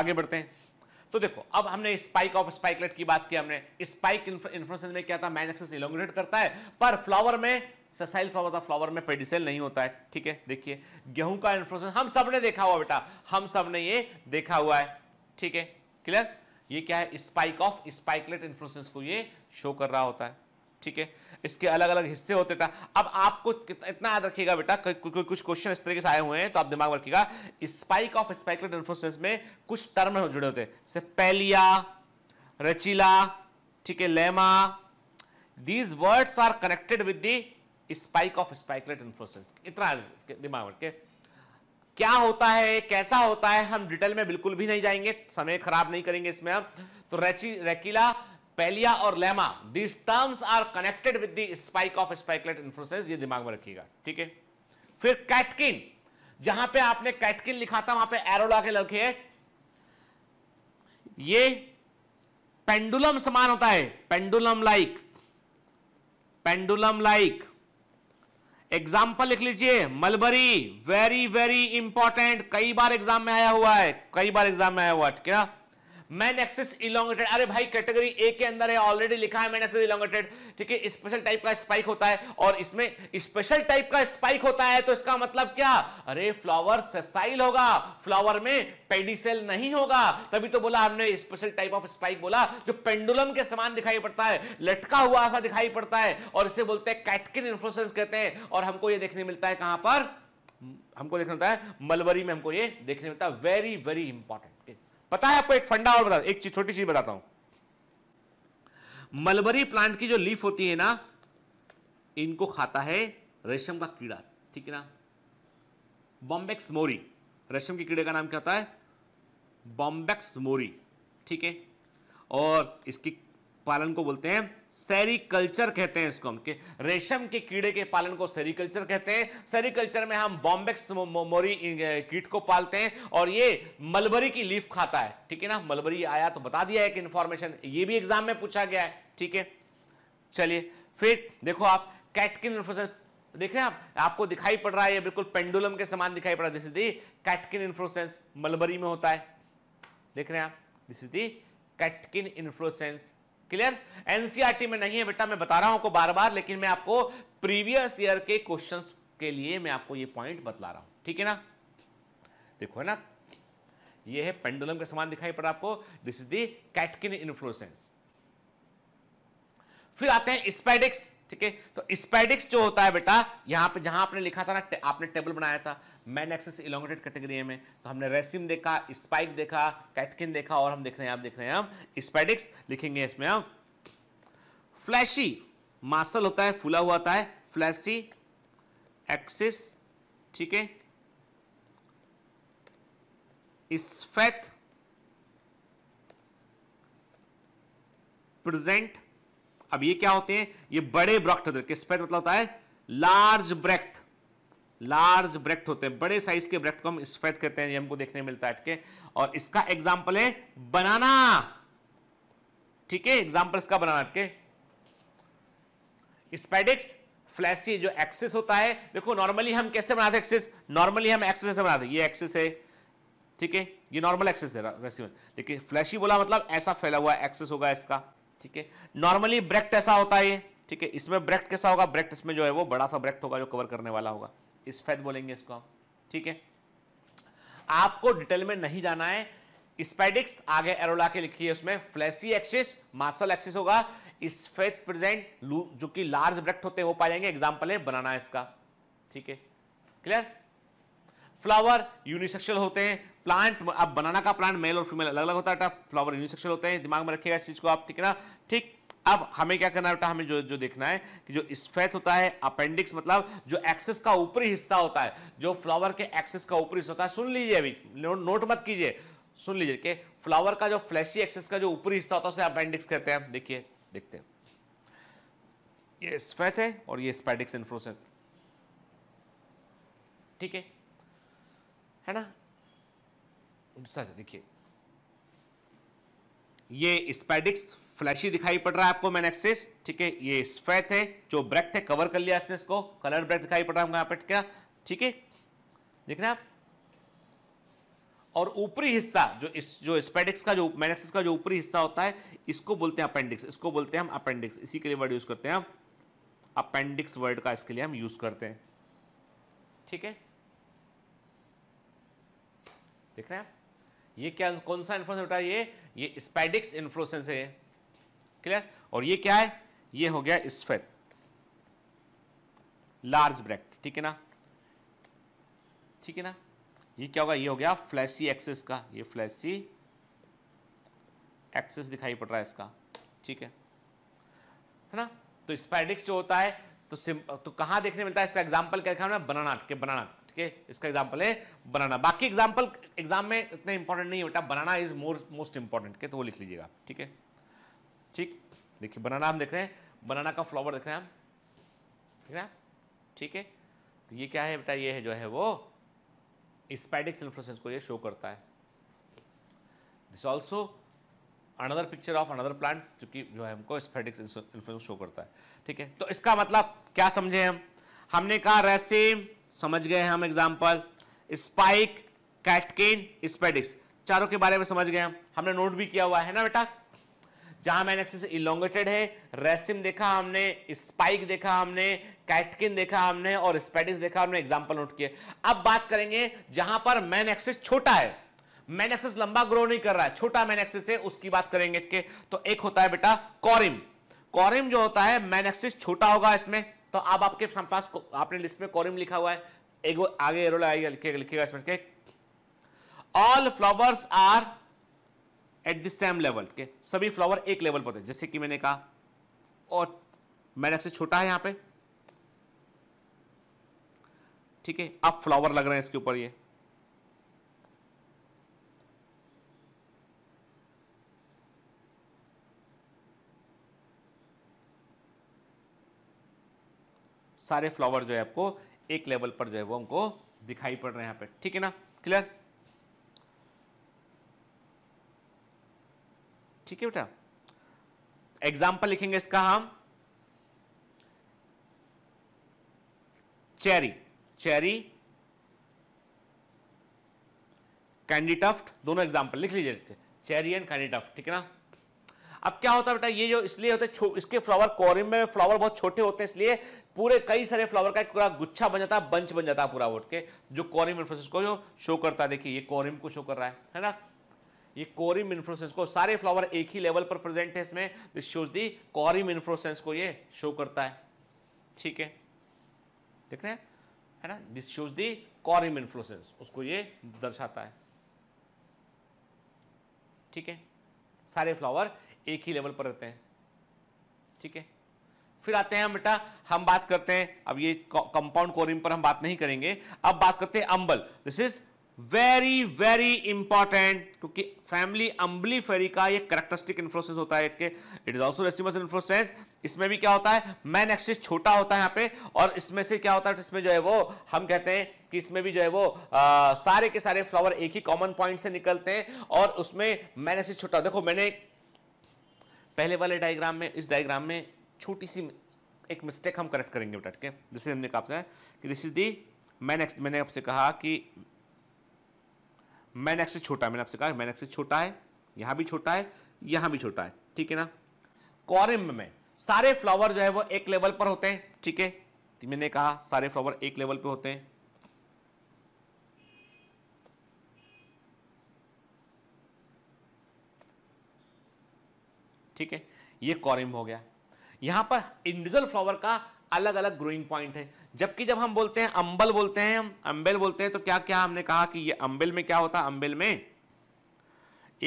आगे बढ़ते हैं तो देखो अब हमने स्पाइक ऑफ स्पाइकलेट की बात की हमने स्पाइक इन्फ्लोसेंस में क्या था मैन इलोंगेट करता है पर फ्लावर में ससाइल फ्लावर था फ्लावर में पेडिसल नहीं होता है ठीक है देखिए गेहूं का इन्फ्लोसेंस हम सब ने देखा हुआ बेटा हम सब ने ये देखा हुआ है ठीक है क्लियर ये क्या है स्पाइक ऑफ स्पाइकलेट इन्फ्लोसेंस को ये शो कर रहा होता है ठीक है इसके अलग अलग हिस्से होते बेटा अब आपको इतना याद रखिएगा बेटा कुछ क्वेश्चन इस तरीके से आए हुए हैं तो आप दिमाग में रखिएगा स्पाइक ऑफ स्पाइकलेट इन्फोसिस में कुछ टर्म जुड़े होते हैं पैलिया रचिला ठीक है lemma these words are connected with the spike of spikelet inflorescence इतना दिमाग में के क्या होता है कैसा होता है हम डिटेल में बिल्कुल भी नहीं जाएंगे समय खराब नहीं करेंगे इसमें हम तो रेची रेकिला पेलिया और lemma these terms are connected with the spike of spikelet inflorescence ये दिमाग में रखिएगा ठीक है फिर कैटकिन जहां पे आपने कैटकिन लिखा था वहां पे एरो ला के लखे है ये पेंडुलम समान होता है pendulum like pendulum like example लिख लीजिए मलबरी वेरी वेरी इंपॉर्टेंट कई बार एग्जाम में आया हुआ है कई बार एग्जाम में आया हुआ है क्या मैन एक्सिस इलांगेटेड अरे भाई कैटेगरी ए के अंदर है ऑलरेडी लिखा है मैन एक्सिस इलांगेटेड ठीक है स्पेशल टाइप का स्पाइक होता है और इसमें स्पेशल टाइप का स्पाइक होता है तो इसका मतलब क्या अरे फ्लावर सेसाइल होगा फ्लावर में पेडिसेल नहीं होगा तभी तो बोला हमने स्पेशल टाइप ऑफ स्पाइक बोला जो पेंडुलम के समान दिखाई पड़ता है लटका हुआ ऐसा दिखाई पड़ता है और इसे बोलते हैं कैटकिन इन्फ्लोसेंस कहते हैं और हमको यह देखने मिलता है कहां पर हमको देखना होता है मलबरी में हमको ये देखने मिलता है वेरी वेरी इंपॉर्टेंट पता है आपको एक फंडा और बता एक छोटी चीज बताता हूं मलबरी प्लांट की जो लीफ होती है ना इनको खाता है रेशम का कीड़ा ठीक है ना बॉम्बेक्स मोरी रेशम के कीड़े का नाम क्या होता है बॉम्बेक्स मोरी ठीक है और इसकी पालन को बोलते हैं सेरिकल्चर कहते हैं इसको हम के रेशम के कीड़े के पालन को सेरिकल्चर कहते हैं सेरिकल्चर में हम बॉम्बेक्स मोरी कीट को पालते हैं और ये मलबरी की लीफ खाता है ठीक है ना मलबरी आया तो बता दिया एक इंफॉर्मेशन ये भी एग्जाम में पूछा गया है ठीक है चलिए फिर देखो आप कैटकिन इन्फ्लोसेंस देख रहे हैं आप आपको दिखाई पड़ रहा है ये बिल्कुल पेंडुलम के समान दिखाई पड़ रहा है this is catkin inflorescence mulberry में होता है देख रहे हैं आप this is the catkin inflorescence clear NCERT e में नहीं है बेटा मैं बता रहा हूं आपको बार बार लेकिन मैं आपको प्रीवियस ईयर के क्वेश्चन के लिए मैं आपको ये पॉइंट बतला रहा हूं ठीक है ना देखो है ना ये है पेंडुलम के समान दिखाई पड़ा आपको दिस इज दैटकिन इन्फ्लुएंस फिर आते हैं स्पेडिक्स ठीक है तो स्पैडिक्स जो होता है बेटा यहां पे जहां आपने लिखा था ना टे, आपने टेबल बनाया था मैन एक्सेस इलोंगेटेड कैटेगरी में तो हमने रेसिम देखा स्पाइक देखा कैटकिन देखा और हम देख रहे हैं आप देख रहे हैं हम स्पैडिक्स लिखेंगे इसमें हम फ्लैशी मासल होता है फूला हुआ होता है फ्लैशी एक्सिस ठीक है स्फेथ प्रेजेंट अब ये क्या होते हैं ये बड़े ब्रक्ट होते हैं स्पेथ मतलब होता है लार्ज ब्रेक्ट लार्ज ब्रेक्ट होते हैं बड़े साइज के ब्रेक्ट को हम स्फेद कहते हैं ये हमको देखने मिलता है ठीक है और इसका एग्जाम्पल है बनाना ठीक है एग्जाम्पल इसका बनाना ठीक है स्पेडिक्स फ्लैसी जो एक्सेस होता है देखो नॉर्मली हम कैसे बनाते हैं एक्सेस नॉर्मली हम एक्सेस ऐसे बनाते हैं ये एक्सेस है ठीक है ये नॉर्मल एक्सेस है रेसिमल लेकिन फ्लैशी बोला मतलब ऐसा फैला हुआ एक्सेस होगा इसका ठीक है नॉर्मली ब्रेक्ट ऐसा होता है ठीक है इसमें ब्रेक्ट कैसा होगा ब्रेक्ट इसमें जो है वो बड़ा सा ब्रेक्ट होगा जो कवर करने वाला होगा इस फैद बोलेंगे इसको हम ठीक है आपको डिटेल में नहीं जाना है स्पेडिक्स आगे एरोला के लिखी है उसमें फ्लैसी एक्सिस मासल एक्सिस होगा स्फेद प्रेजेंट जो कि लार्ज ब्रेक्ट होते हैं वो पाए जाएंगे एग्जाम्पल है बनाना इसका ठीक है क्लियर फ्लावर यूनिसेक्शुअल होते हैं प्लांट अब बनाना का प्लांट मेल और फीमेल अलग अलग होता है फ्लावर यूनिसेक्शुअल होते हैं दिमाग में रखिएगा इस चीज़ को आप ठीक है ना ठीक अब हमें क्या करना है बेटा हमें जो जो देखना है कि जो स्फेथ होता है अपेंडिक्स मतलब जो एक्सेस का ऊपरी हिस्सा होता है जो फ्लावर के एक्सेस का ऊपरी हिस्सा होता है सुन लीजिए अभी नो, नोट मत कीजिए सुन लीजिए कि फ्लावर का जो फ्लैशी एक्सेस का जो ऊपरी हिस्सा होता है उसे अपेंडिक्स कहते हैं देखिए देखते हैं ये स्फेथ है और ये स्पैडिक्स इन्फ्लोसेंस ठीक है है ना दूसरा देखिए ये स्पैडिक्स फ्लैशी दिखाई पड़ रहा है आपको मैनेक्सिस ठीक है ये स्फेथ है जो ब्रेक्ट है कवर कर लिया इसने इसको कलर ब्रेक दिखाई पड़ रहा है यहाँ पे क्या ठीक है देख रहे हैं आप और ऊपरी हिस्सा जो इस जो स्पेडिक्स का जो मैनेक्सिस का जो ऊपरी हिस्सा होता है इसको बोलते हैं अपेंडिक्स इसको बोलते हैं हम अपेंडिक्स इसी के लिए वर्ड यूज़ करते हैं हम अपेंडिक्स वर्ड का इसके लिए हम यूज़ करते हैं ठीक है देख रहे हैं आप ये क्या कौन सा इन्फ्लुएंस बेटा ये ये स्पैडिक्स इन्फ्लुएंस है क्लियर और ये क्या है ये हो गया स्फेद लार्ज ब्रैक्ट ठीक है ना ठीक है ना ये क्या होगा ये हो गया फ्लैशी एक्सेस का ये फ्लैशी एक्सेस दिखाई पड़ रहा है इसका ठीक है है ना तो स्पैडिक्स जो होता है तो सिम तो कहां देखने मिलता है इसका एग्जांपल क्या रखा हमने बनानाट के बनानाट के इसका एग्जाम्पल है बनाना बाकी एग्जाम्पल एग्जाम में इतने इंपॉर्टेंट नहीं होता banana is more most important के तो वो लिख लीजिएगा ठीक है ठीक देखिए बनाना हम देख रहे हैं बनाना का फ्लावर देख रहे हैं हम ठीक है ठीक है तो ये क्या है बेटा ये है जो है वो स्पैडिक इन्फ्लोसेंस को ये शो करता है this also another picture of another plant जो कि जो है हमको स्पैडिक इन्फ्लोसेंस शो करता है ठीक है तो इसका मतलब क्या समझे हम हमने कहा रेसिम समझ गए हम एग्जाम्पल स्पाइक कैटकेन स्पेडिक्स चारों के बारे में समझ गए हम हमने नोट भी किया हुआ है ना बेटा जहां मैंने एक्सिस इलोंगेटेड है रेसिम देखा हमने स्पाइक देखा हमने कैटकिन देखा हमने और स्पेडिस देखा हमने एग्जाम्पल नोट किए अब बात करेंगे जहां पर मैन एक्सिस छोटा है मैन एक्सिस लंबा ग्रो नहीं कर रहा है छोटा मैन एक्सिस है उसकी बात करेंगे के तो एक होता है बेटा कॉरिम कॉरिम जो होता है मैन एक्सिस छोटा होगा इसमें तो अब आपके पास आपने लिस्ट में कॉरिम लिखा हुआ है एक आगे एरो लगाएगा लिखेगा लिखेगा इसमें all flowers are at the same level के सभी फ्लावर एक लेवल पर होते हैं जैसे कि मैंने कहा और मैंने से छोटा है यहां पे ठीक है अब फ्लावर लग रहे हैं इसके ऊपर ये सारे फ्लावर जो है आपको एक लेवल पर जो है वो हमको दिखाई पड़ रहे हैं यहाँ पे ठीक है ना क्लियर ठीक है बेटा एग्जाम्पल लिखेंगे इसका हम चेरी चेरी कैंडीटफ्ट दोनों एग्जाम्पल लिख लीजिए चेरी एंड कैंडीटफ्ट ठीक है ना अब क्या होता है बेटा ये जो इसलिए होते है इसके फ्लावर कॉरिम में फ्लावर बहुत छोटे होते हैं इसलिए पूरे कई सारे फ्लावर का पूरा गुच्छा बन जाता है बंच बन जाता है पूरा वोट के जो कॉरिम इन्फ्लोसेंस को जो शो करता है देखिए ये कॉरिम को शो कर रहा है है ना ये कोरिम इन्फ्लोसेंस को सारे फ्लावर एक ही लेवल पर प्रेजेंट है इसमें this shows the corymb inflorescence को ये शो करता है ठीक है देख रहे हैं है ना this shows the corymb inflorescence उसको ये दर्शाता है ठीक है सारे फ्लावर एक ही लेवल पर रहते हैं ठीक है फिर आते हैं बेटा हम बात करते हैं अब ये कंपाउंड कोरिम पर हम बात नहीं करेंगे अब बात करते हैं umbel this is very very important क्योंकि फैमिली अंबली फेरी का ये करेक्टरिस्टिक इन्फ्लोसेंस होता है it is also racemose inflorescence इसमें भी क्या होता है मैन एक्सिस छोटा होता है यहाँ पे और इसमें से क्या होता है इसमें जो है वो हम कहते हैं कि इसमें भी जो है वो आ, सारे के सारे फ्लावर एक ही कॉमन पॉइंट से निकलते हैं और उसमें मैन एक्सिस छोटा देखो मैंने पहले वाले डायग्राम में इस डायग्राम में छोटी सी एक मिस्टेक हम करेक्ट करेंगे बटट के जैसे हमने कहा कि this is the main axis मैंने आपसे कहा कि मैन एक्स से छोटा मैंने आपसे कहा मैन एक्स से छोटा है यहाँ भी छोटा है यहाँ भी छोटा है ठीक है ना कॉरिम में सारे फ्लावर जो है वो एक लेवल पर होते हैं ठीक है तो मैंने कहा सारे फ्लावर एक लेवल पर होते हैं ठीक है ये कॉरिम हो गया यहां पर इंडिविजुअल फ्लावर का अलग अलग ग्रोइंग पॉइंट है जबकि जब हम बोलते हैं अंबल बोलते हैं हम अंबेल बोलते हैं तो क्या क्या हमने कहा कि ये अंबेल में क्या होता है अम्बेल में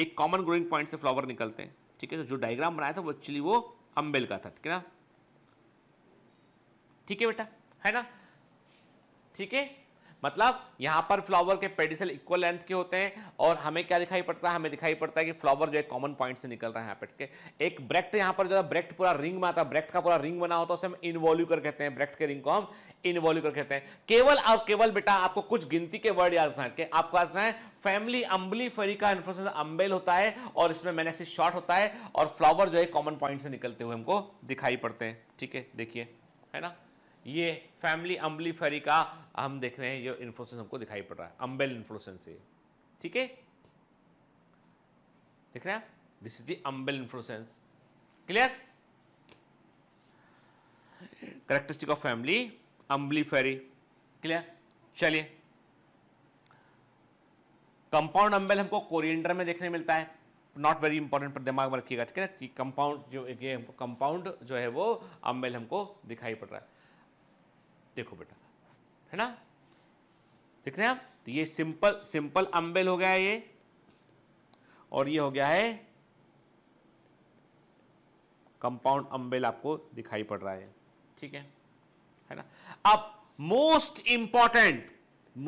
एक कॉमन ग्रोइंग पॉइंट से फ्लावर निकलते हैं ठीक है तो जो डायग्राम बनाया था वो एक्चुअली वो अम्बेल का था ठीक है ना ठीक है बेटा है ना ठीक है मतलब यहाँ पर फ्लावर के पेडिसल इक्वल लेंथ के होते हैं और हमें क्या दिखाई पड़ता है हमें दिखाई पड़ता है कि फ्लावर जो है कॉमन पॉइंट से निकल रहा है यहाँ के एक ब्रेक्ट यहाँ पर जो है ब्रेक्ट पूरा रिंग में आता है ब्रेक्ट का पूरा रिंग बना होता है उसे हम इनवॉल्यूकर कहते हैं ब्रेक्ट के रिंग को हम इनवॉल्यूकर कहते हैं केवल और केवल बेटा आपको कुछ गिनती के वर्ड याद रखना है आपको याद रखना है फैमिली अम्बली फेरी का इन्फ्लोसेंस अम्बेल होता है और इसमें मैनेक्सिस शॉर्ट होता है और फ्लावर जो है कॉमन पॉइंट से निकलते हुए हमको दिखाई पड़ते हैं ठीक है देखिए है ना ये फैमिली फेरी का हम देख रहे हैं ये इन्फ्लोसेंस हमको दिखाई पड़ रहा है अम्बेल इन्फ्लोसेंस ये ठीक है देख रहे हैं this is the umbel inflorescence clear characteristic of family फेरी क्लियर चलिए कंपाउंड अम्बेल हमको कोरिएंडर में देखने मिलता है नॉट वेरी इंपॉर्टेंट पर दिमाग में रखिएगा ठीक है कंपाउंड जो ये कंपाउंड जो है वो अम्बेल हमको दिखाई पड़ रहा है देखो बेटा है ना देख रहे हैं आप तो ये सिंपल सिंपल अम्बेल हो गया है ये और ये हो गया है कंपाउंड अम्बेल आपको दिखाई पड़ रहा है ठीक है है ना अब मोस्ट इंपॉर्टेंट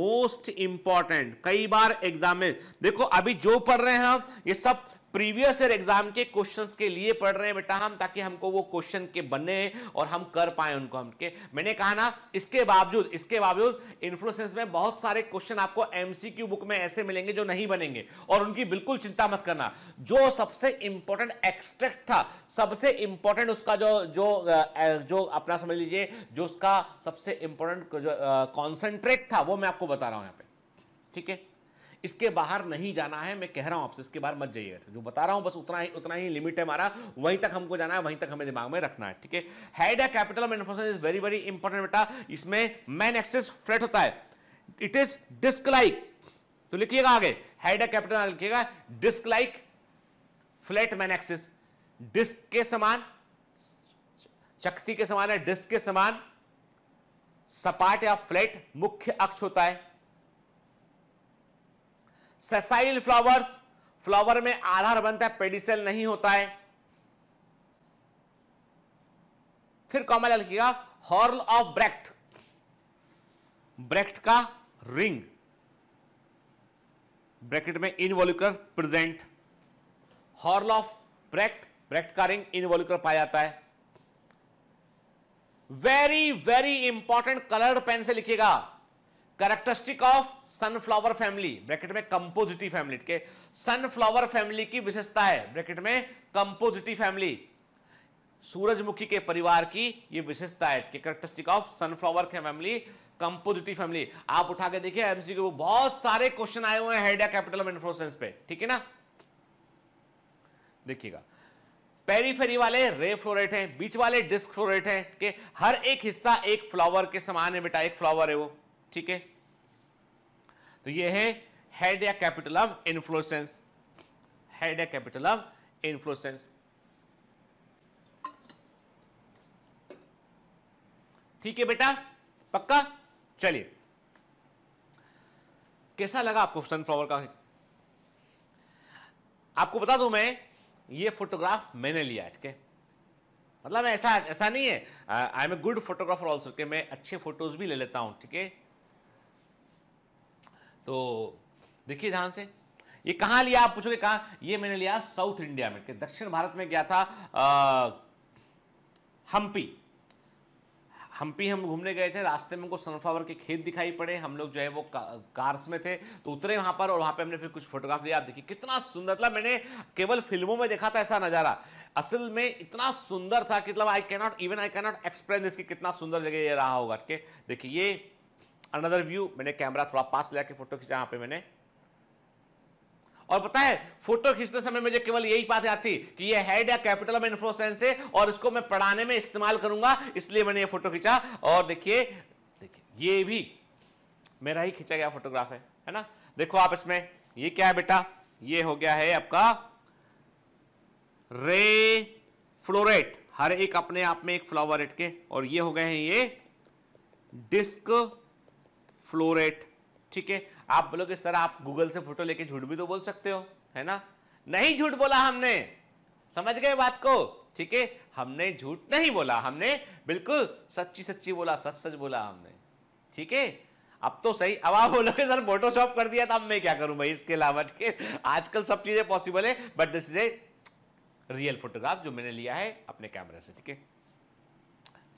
मोस्ट इंपॉर्टेंट कई बार एग्जाम में देखो अभी जो पढ़ रहे हैं हम ये सब प्रीवियस ईयर एग्जाम के क्वेश्चन के लिए पढ़ रहे हैं बेटा हम ताकि हमको वो क्वेश्चन के बने और हम कर पाए उनको हम के मैंने कहा ना इसके बावजूद इसके बावजूद इन्फ्लुएंस में बहुत सारे क्वेश्चन आपको एमसीक्यू बुक में ऐसे मिलेंगे जो नहीं बनेंगे और उनकी बिल्कुल चिंता मत करना जो सबसे इंपॉर्टेंट एक्सट्रैक्ट था सबसे इंपॉर्टेंट उसका जो जो जो अपना समझ लीजिए जो उसका सबसे इंपॉर्टेंट कॉन्सेंट्रेट था वो मैं आपको बता रहा हूं यहां पे ठीक है इसके बाहर नहीं जाना है मैं कह रहा हूं आपसे इसके बाहर मत जाइए जो बता रहा हूं बस उतना ही उतना ही लिमिट है हमारा वहीं तक हमको जाना है वहीं तक हमें दिमाग में रखना है ठीक है हैड है capital manufacture is very very important बेटा इसमें मैन एक्सेस फ्लैट होता है इट इज डिस्क लाइक तो लिखिएगा आगे हेड है कैपिटल लिखिएगा disc like flat main axis disc के समान चकती के समान है डिस्क के समान सपाट या फ्लैट मुख्य अक्ष होता है सेसाइल फ्लावर्स फ्लावर में आधार बनता है पेडिसल नहीं होता है फिर कॉमन लिखिएगा हॉर्ल ऑफ ब्रेक्ट ब्रेक्ट का रिंग ब्रैकेट में involucre present whorl of bract bract का रिंग इनवोल्यूकर पाया जाता है very very important coloured pen से लिखिएगा characteristic of sunflower family bracket में कंपोजिटिव फैमिली के सनफ्लावर फैमिली की विशेषता है ब्रैकेट में कंपोजिटिव फैमिली सूरजमुखी के परिवार की ये विशेषता है कि characteristic of sunflower family Compositae family आप उठा के देखिए एमसीक्यू बहुत सारे क्वेश्चन आए हुए हैं हेडिया कैपिटल इन्फ्लोसेंस पे ठीक है ना देखिएगा पेरीफेरी वाले रे फ्लोरेट हैं बीच वाले डिस्क फ्लोरेट हैं कि हर एक हिस्सा एक फ्लावर के समान है बेटा एक फ्लावर है वो ठीक है तो ये है हेड या कैपिटल ऑफ इन्फ्लुएंस हेड या कैपिटल ऑफ इन्फ्लुएंस ठीक है बेटा पक्का चलिए कैसा लगा आपको सनफ्लावर का आपको बता दूं मैं ये फोटोग्राफ मैंने लिया ठीक है मतलब ऐसा ऐसा नहीं है I am a good photographer also मैं अच्छे फोटोज भी ले लेता हूं ठीक है तो देखिए ध्यान से ये कहाँ लिया आप पूछोगे कहाँ ये मैंने लिया साउथ इंडिया में दक्षिण भारत में गया था आ, हम्पी हम्पी हम घूमने गए थे रास्ते में हमको सनफ्लावर के खेत दिखाई पड़े हम लोग जो है वो का, कार्स में थे तो उतरे वहां पर और वहां पे हमने फिर कुछ फोटोग्राफ लिया आप देखिए कितना सुंदर मतलब मैंने केवल फिल्मों में देखा था ऐसा नज़ारा असल में इतना सुंदर था कि मतलब I cannot even I cannot explain this कि कितना सुंदर जगह ये रहा होगा ठीक है देखिए ये अनदर व्यू मैंने कैमरा थोड़ा पास ले के फोटो खींचा यहां पे मैंने और पता है फोटो खींचते समय मुझे केवल यही बात याद थी कि ये हेड या कैपिटल ऑफ इन्फ्लोसेंस है और इसको मैं पढ़ाने में इस्तेमाल करूंगा इसलिए मैंने ये फोटो खींचा और देखिए देखिए ये भी मेरा ही खींचा गया फोटोग्राफ है है ना देखो आप इसमें ये क्या है बेटा ये हो गया है आपका रे फ्लोरेट हर एक अपने आप में एक फ्लावर फ्लावरेट के और ये हो गए हैं ये डिस्क फ्लोरेट ठीक है आप बोलोगे सर आप गूगल से फोटो लेके झूठ भी तो बोल सकते हो है ना नहीं झूठ बोला हमने समझ गए बात को ठीक है हमने झूठ नहीं बोला हमने बिल्कुल सच्ची सच्ची बोला सच सच बोला हमने ठीक है अब तो सही अब आप बोलोगे सर फोटोशॉप कर दिया था अब मैं क्या करूं भाई इसके अलावा ठीक है आजकल सब चीजें पॉसिबल है but this is a real photograph जो मैंने लिया है अपने कैमरे से ठीक है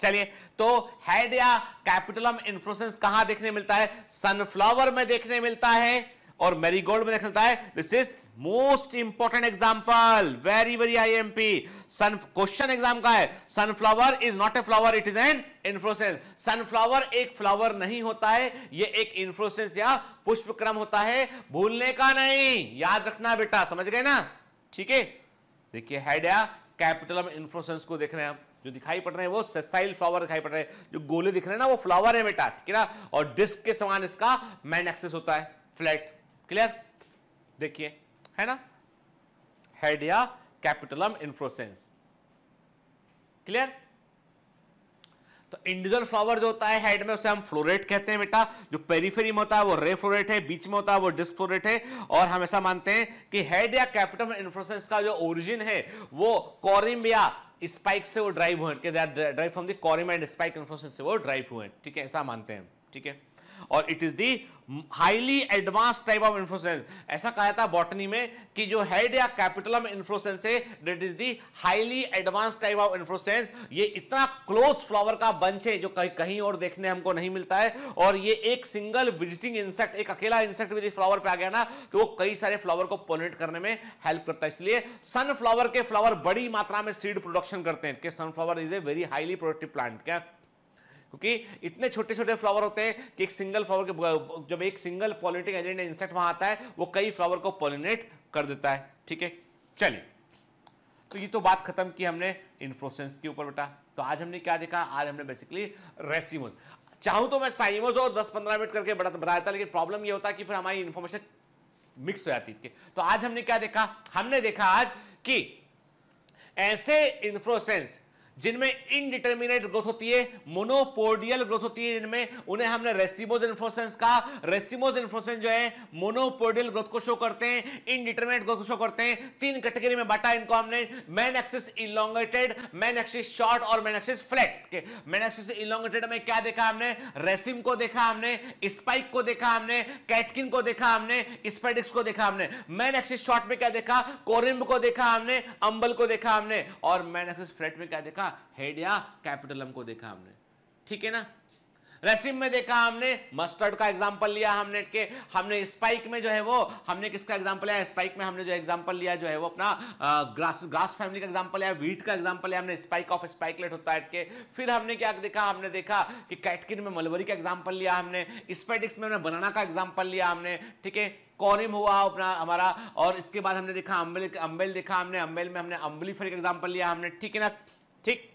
चलिए तो हेड या कैपिटलम इन्फ्लोसेंस कहां देखने मिलता है सनफ्लावर में देखने मिलता है और मेरीगोल्ड में देखने मिलता है this is most important example very very I M P sun question exam का है sunflower is not a flower it is an inflorescence sunflower एक फ्लावर नहीं होता है ये एक इन्फ्लोसेंस या पुष्पक्रम होता है भूलने का नहीं याद रखना बेटा समझ गए ना ठीक है देखिए हेड या कैपिटल ऑफ इन्फ्लोसेंस को देख रहे हैं हम जो दिखाई पड़ रहे हैं वो सेसाइल फ्लावर दिखाई पड़ रहे हैं जो गोले दिख रहे हैं ना वो फ्लावर है बेटा ठीक है ना और डिस्क के समान इसका मैन एक्सेस होता है फ्लैट क्लियर देखिए है ना हेड या कैपिटलम इन्फ्लोसेंस क्लियर तो इंडिविजुअल फ्लावर जो होता है हेड में उसे हम फ्लोरेट कहते हैं बेटा जो पेरीफेरी में होता है वो रे फ्लोरेट है बीच में होता है वो डिस्क फ्लोरेट है और हम ऐसा मानते हैं कि हेड या कैपिटल इन्फ्लोसेंस का जो ओरिजिन है वो कॉरिम्बिया स्पाइक से वो ड्राइव हुए के they derive from the corymb spike conformation से वो ड्राइव हुए ठीक है ऐसा मानते हैं ठीक है और it is the highly advance type of inflorescence ऐसा कहा था बॉटनी में कि जो हेड या कैपिटलम इन्फ्लोसेंस है that is the highly advance type of inflorescence ये इतना क्लोज फ्लावर का बंच है जो कहीं कहीं और देखने हमको नहीं मिलता है और ये एक सिंगल विजिटिंग इंसेक्ट एक अकेला इंसेक्ट भी फ्लावर पे आ गया ना तो वो कई सारे फ्लावर को पोलिनेट करने में हेल्प करता है इसलिए सनफ्लावर के फ्लावर बड़ी मात्रा में सीड प्रोडक्शन करते हैं कि sunflower is a very highly productive plant क्या क्योंकि इतने छोटे छोटे फ्लावर होते हैं कि एक सिंगल फ्लावर के जब एक सिंगल पॉलिटिक एजेंट इंसेक्ट वहां आता है वो कई फ्लावर को पॉलिनेट कर देता है ठीक है चलिए तो ये तो बात खत्म की हमने इन्फ्लोसेंस के ऊपर बेटा तो आज हमने क्या देखा आज हमने बेसिकली रेसिमोज चाहूं तो मैं साइमोज और 10-15 मिनट करके बड़ा था लेकिन प्रॉब्लम ये होता कि फिर हमारी इन्फॉर्मेशन मिक्स हो जाती है तो आज हमने क्या देखा हमने देखा आज कि ऐसे इन्फ्लोसेंस जिनमें इनडिटर्मिनेट ग्रोथ होती है मोनोपोडियल ग्रोथ होती है जिनमें उन्हें हमने रेसिमोज इन्फ्लोसेंस कहा रेसिमोज इन्फ्लोसेंस जो है मोनोपोडियल ग्रोथ को शो करते हैं इनडिटर्मिनेट ग्रोथ को शो करते हैं तीन कैटेगरी में बांटा इनको हमने main axis elongated main axis short और main axis flat main axis elongated में क्या देखा हमने रेसिम को देखा हमने स्पाइक को देखा हमने कैटकिन को देखा हमने स्पेडिक्स को देखा हमने मैन एक्सिस शॉर्ट में क्या देखा कोरिम्ब को देखा हमने अंबल को देखा हमने और मैन एक्सिस फ्लैट में क्या देखा देखा हेड या कैपिटलम को देखा हमने ठीक है ना रेसिम में देखा हमने मस्टर्ड का एग्जांपल लिया हमने के हमने स्पाइक में जो है वो हमने किसका एग्जांपल लिया स्पाइक में हमने जो एग्जांपल लिया जो है वो अपना ग्रास ग्रास फैमिली का एग्जांपल लिया वीट का एग्जांपल लिया हमने स्पाइक ऑफ स्पाइकलेट होता है के फिर हमने क्या देखा हमने देखा कि कैटकिन में मलबरी का एग्जाम्पल लिया हमने स्पेटिक्स में हमने बनाना का एग्जाम्पल लिया हमने ठीक है कॉरिम हुआ अपना हमारा और इसके बाद हमने देखा अम्बेल अम्बेल देखा हमने अम्बेल में हमने अम्बलीफर का एग्जाम्पल लिया हमने ठीक है ना ठीक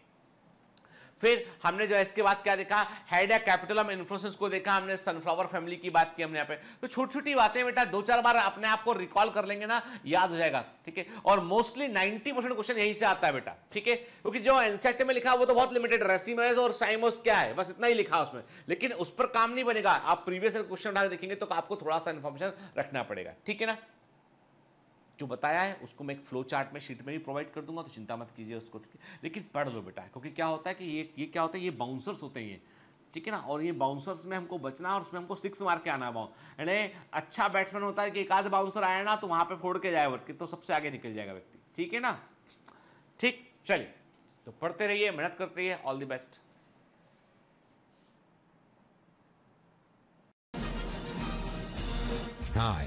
फिर हमने जो इसके बाद क्या देखा हेड या कैपिटल हम को देखा हमने सनफ्लावर फैमिली की बात की हमने यहाँ पे तो छोटी छोटी बातें बेटा दो चार बार अपने आप को रिकॉल कर लेंगे ना याद हो जाएगा ठीक है और मोस्टली 90 परसेंट क्वेश्चन यहीं से आता है बेटा ठीक है क्योंकि जो एनसेट में लिखा वो तो बहुत लिमिटेड रेसिमेज और साइमोस क्या है बस इतना ही लिखा उसमें लेकिन उस पर काम नहीं बनेगा आप प्रीवियस क्वेश्चन उठा देखेंगे तो आपको थोड़ा सा इन्फॉर्मेशन रखना पड़ेगा ठीक है ना जो बताया है उसको मैं एक फ्लो चार्ट में शीट में भी प्रोवाइड कर दूंगा तो चिंता मत कीजिए उसको ठीक है लेकिन पढ़ लो बेटा क्योंकि क्या होता है कि ये ये क्या होता है ये बाउंसर्स होते हैं ठीक है ना और ये बाउंसर्स में हमको बचना और उसमें हमको सिक्स मार के आना बाउंस यानी अच्छा बैट्समैन होता है कि एक आध बाउंसर आया ना तो वहाँ पर फोड़ के जाए वर्क तो सबसे आगे निकल जाएगा व्यक्ति ठीक है ना ठीक चलिए तो पढ़ते रहिए मेहनत करते रहिए all the best Hi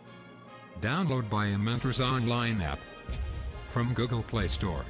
Download by Mentors Online app from Google Play Store.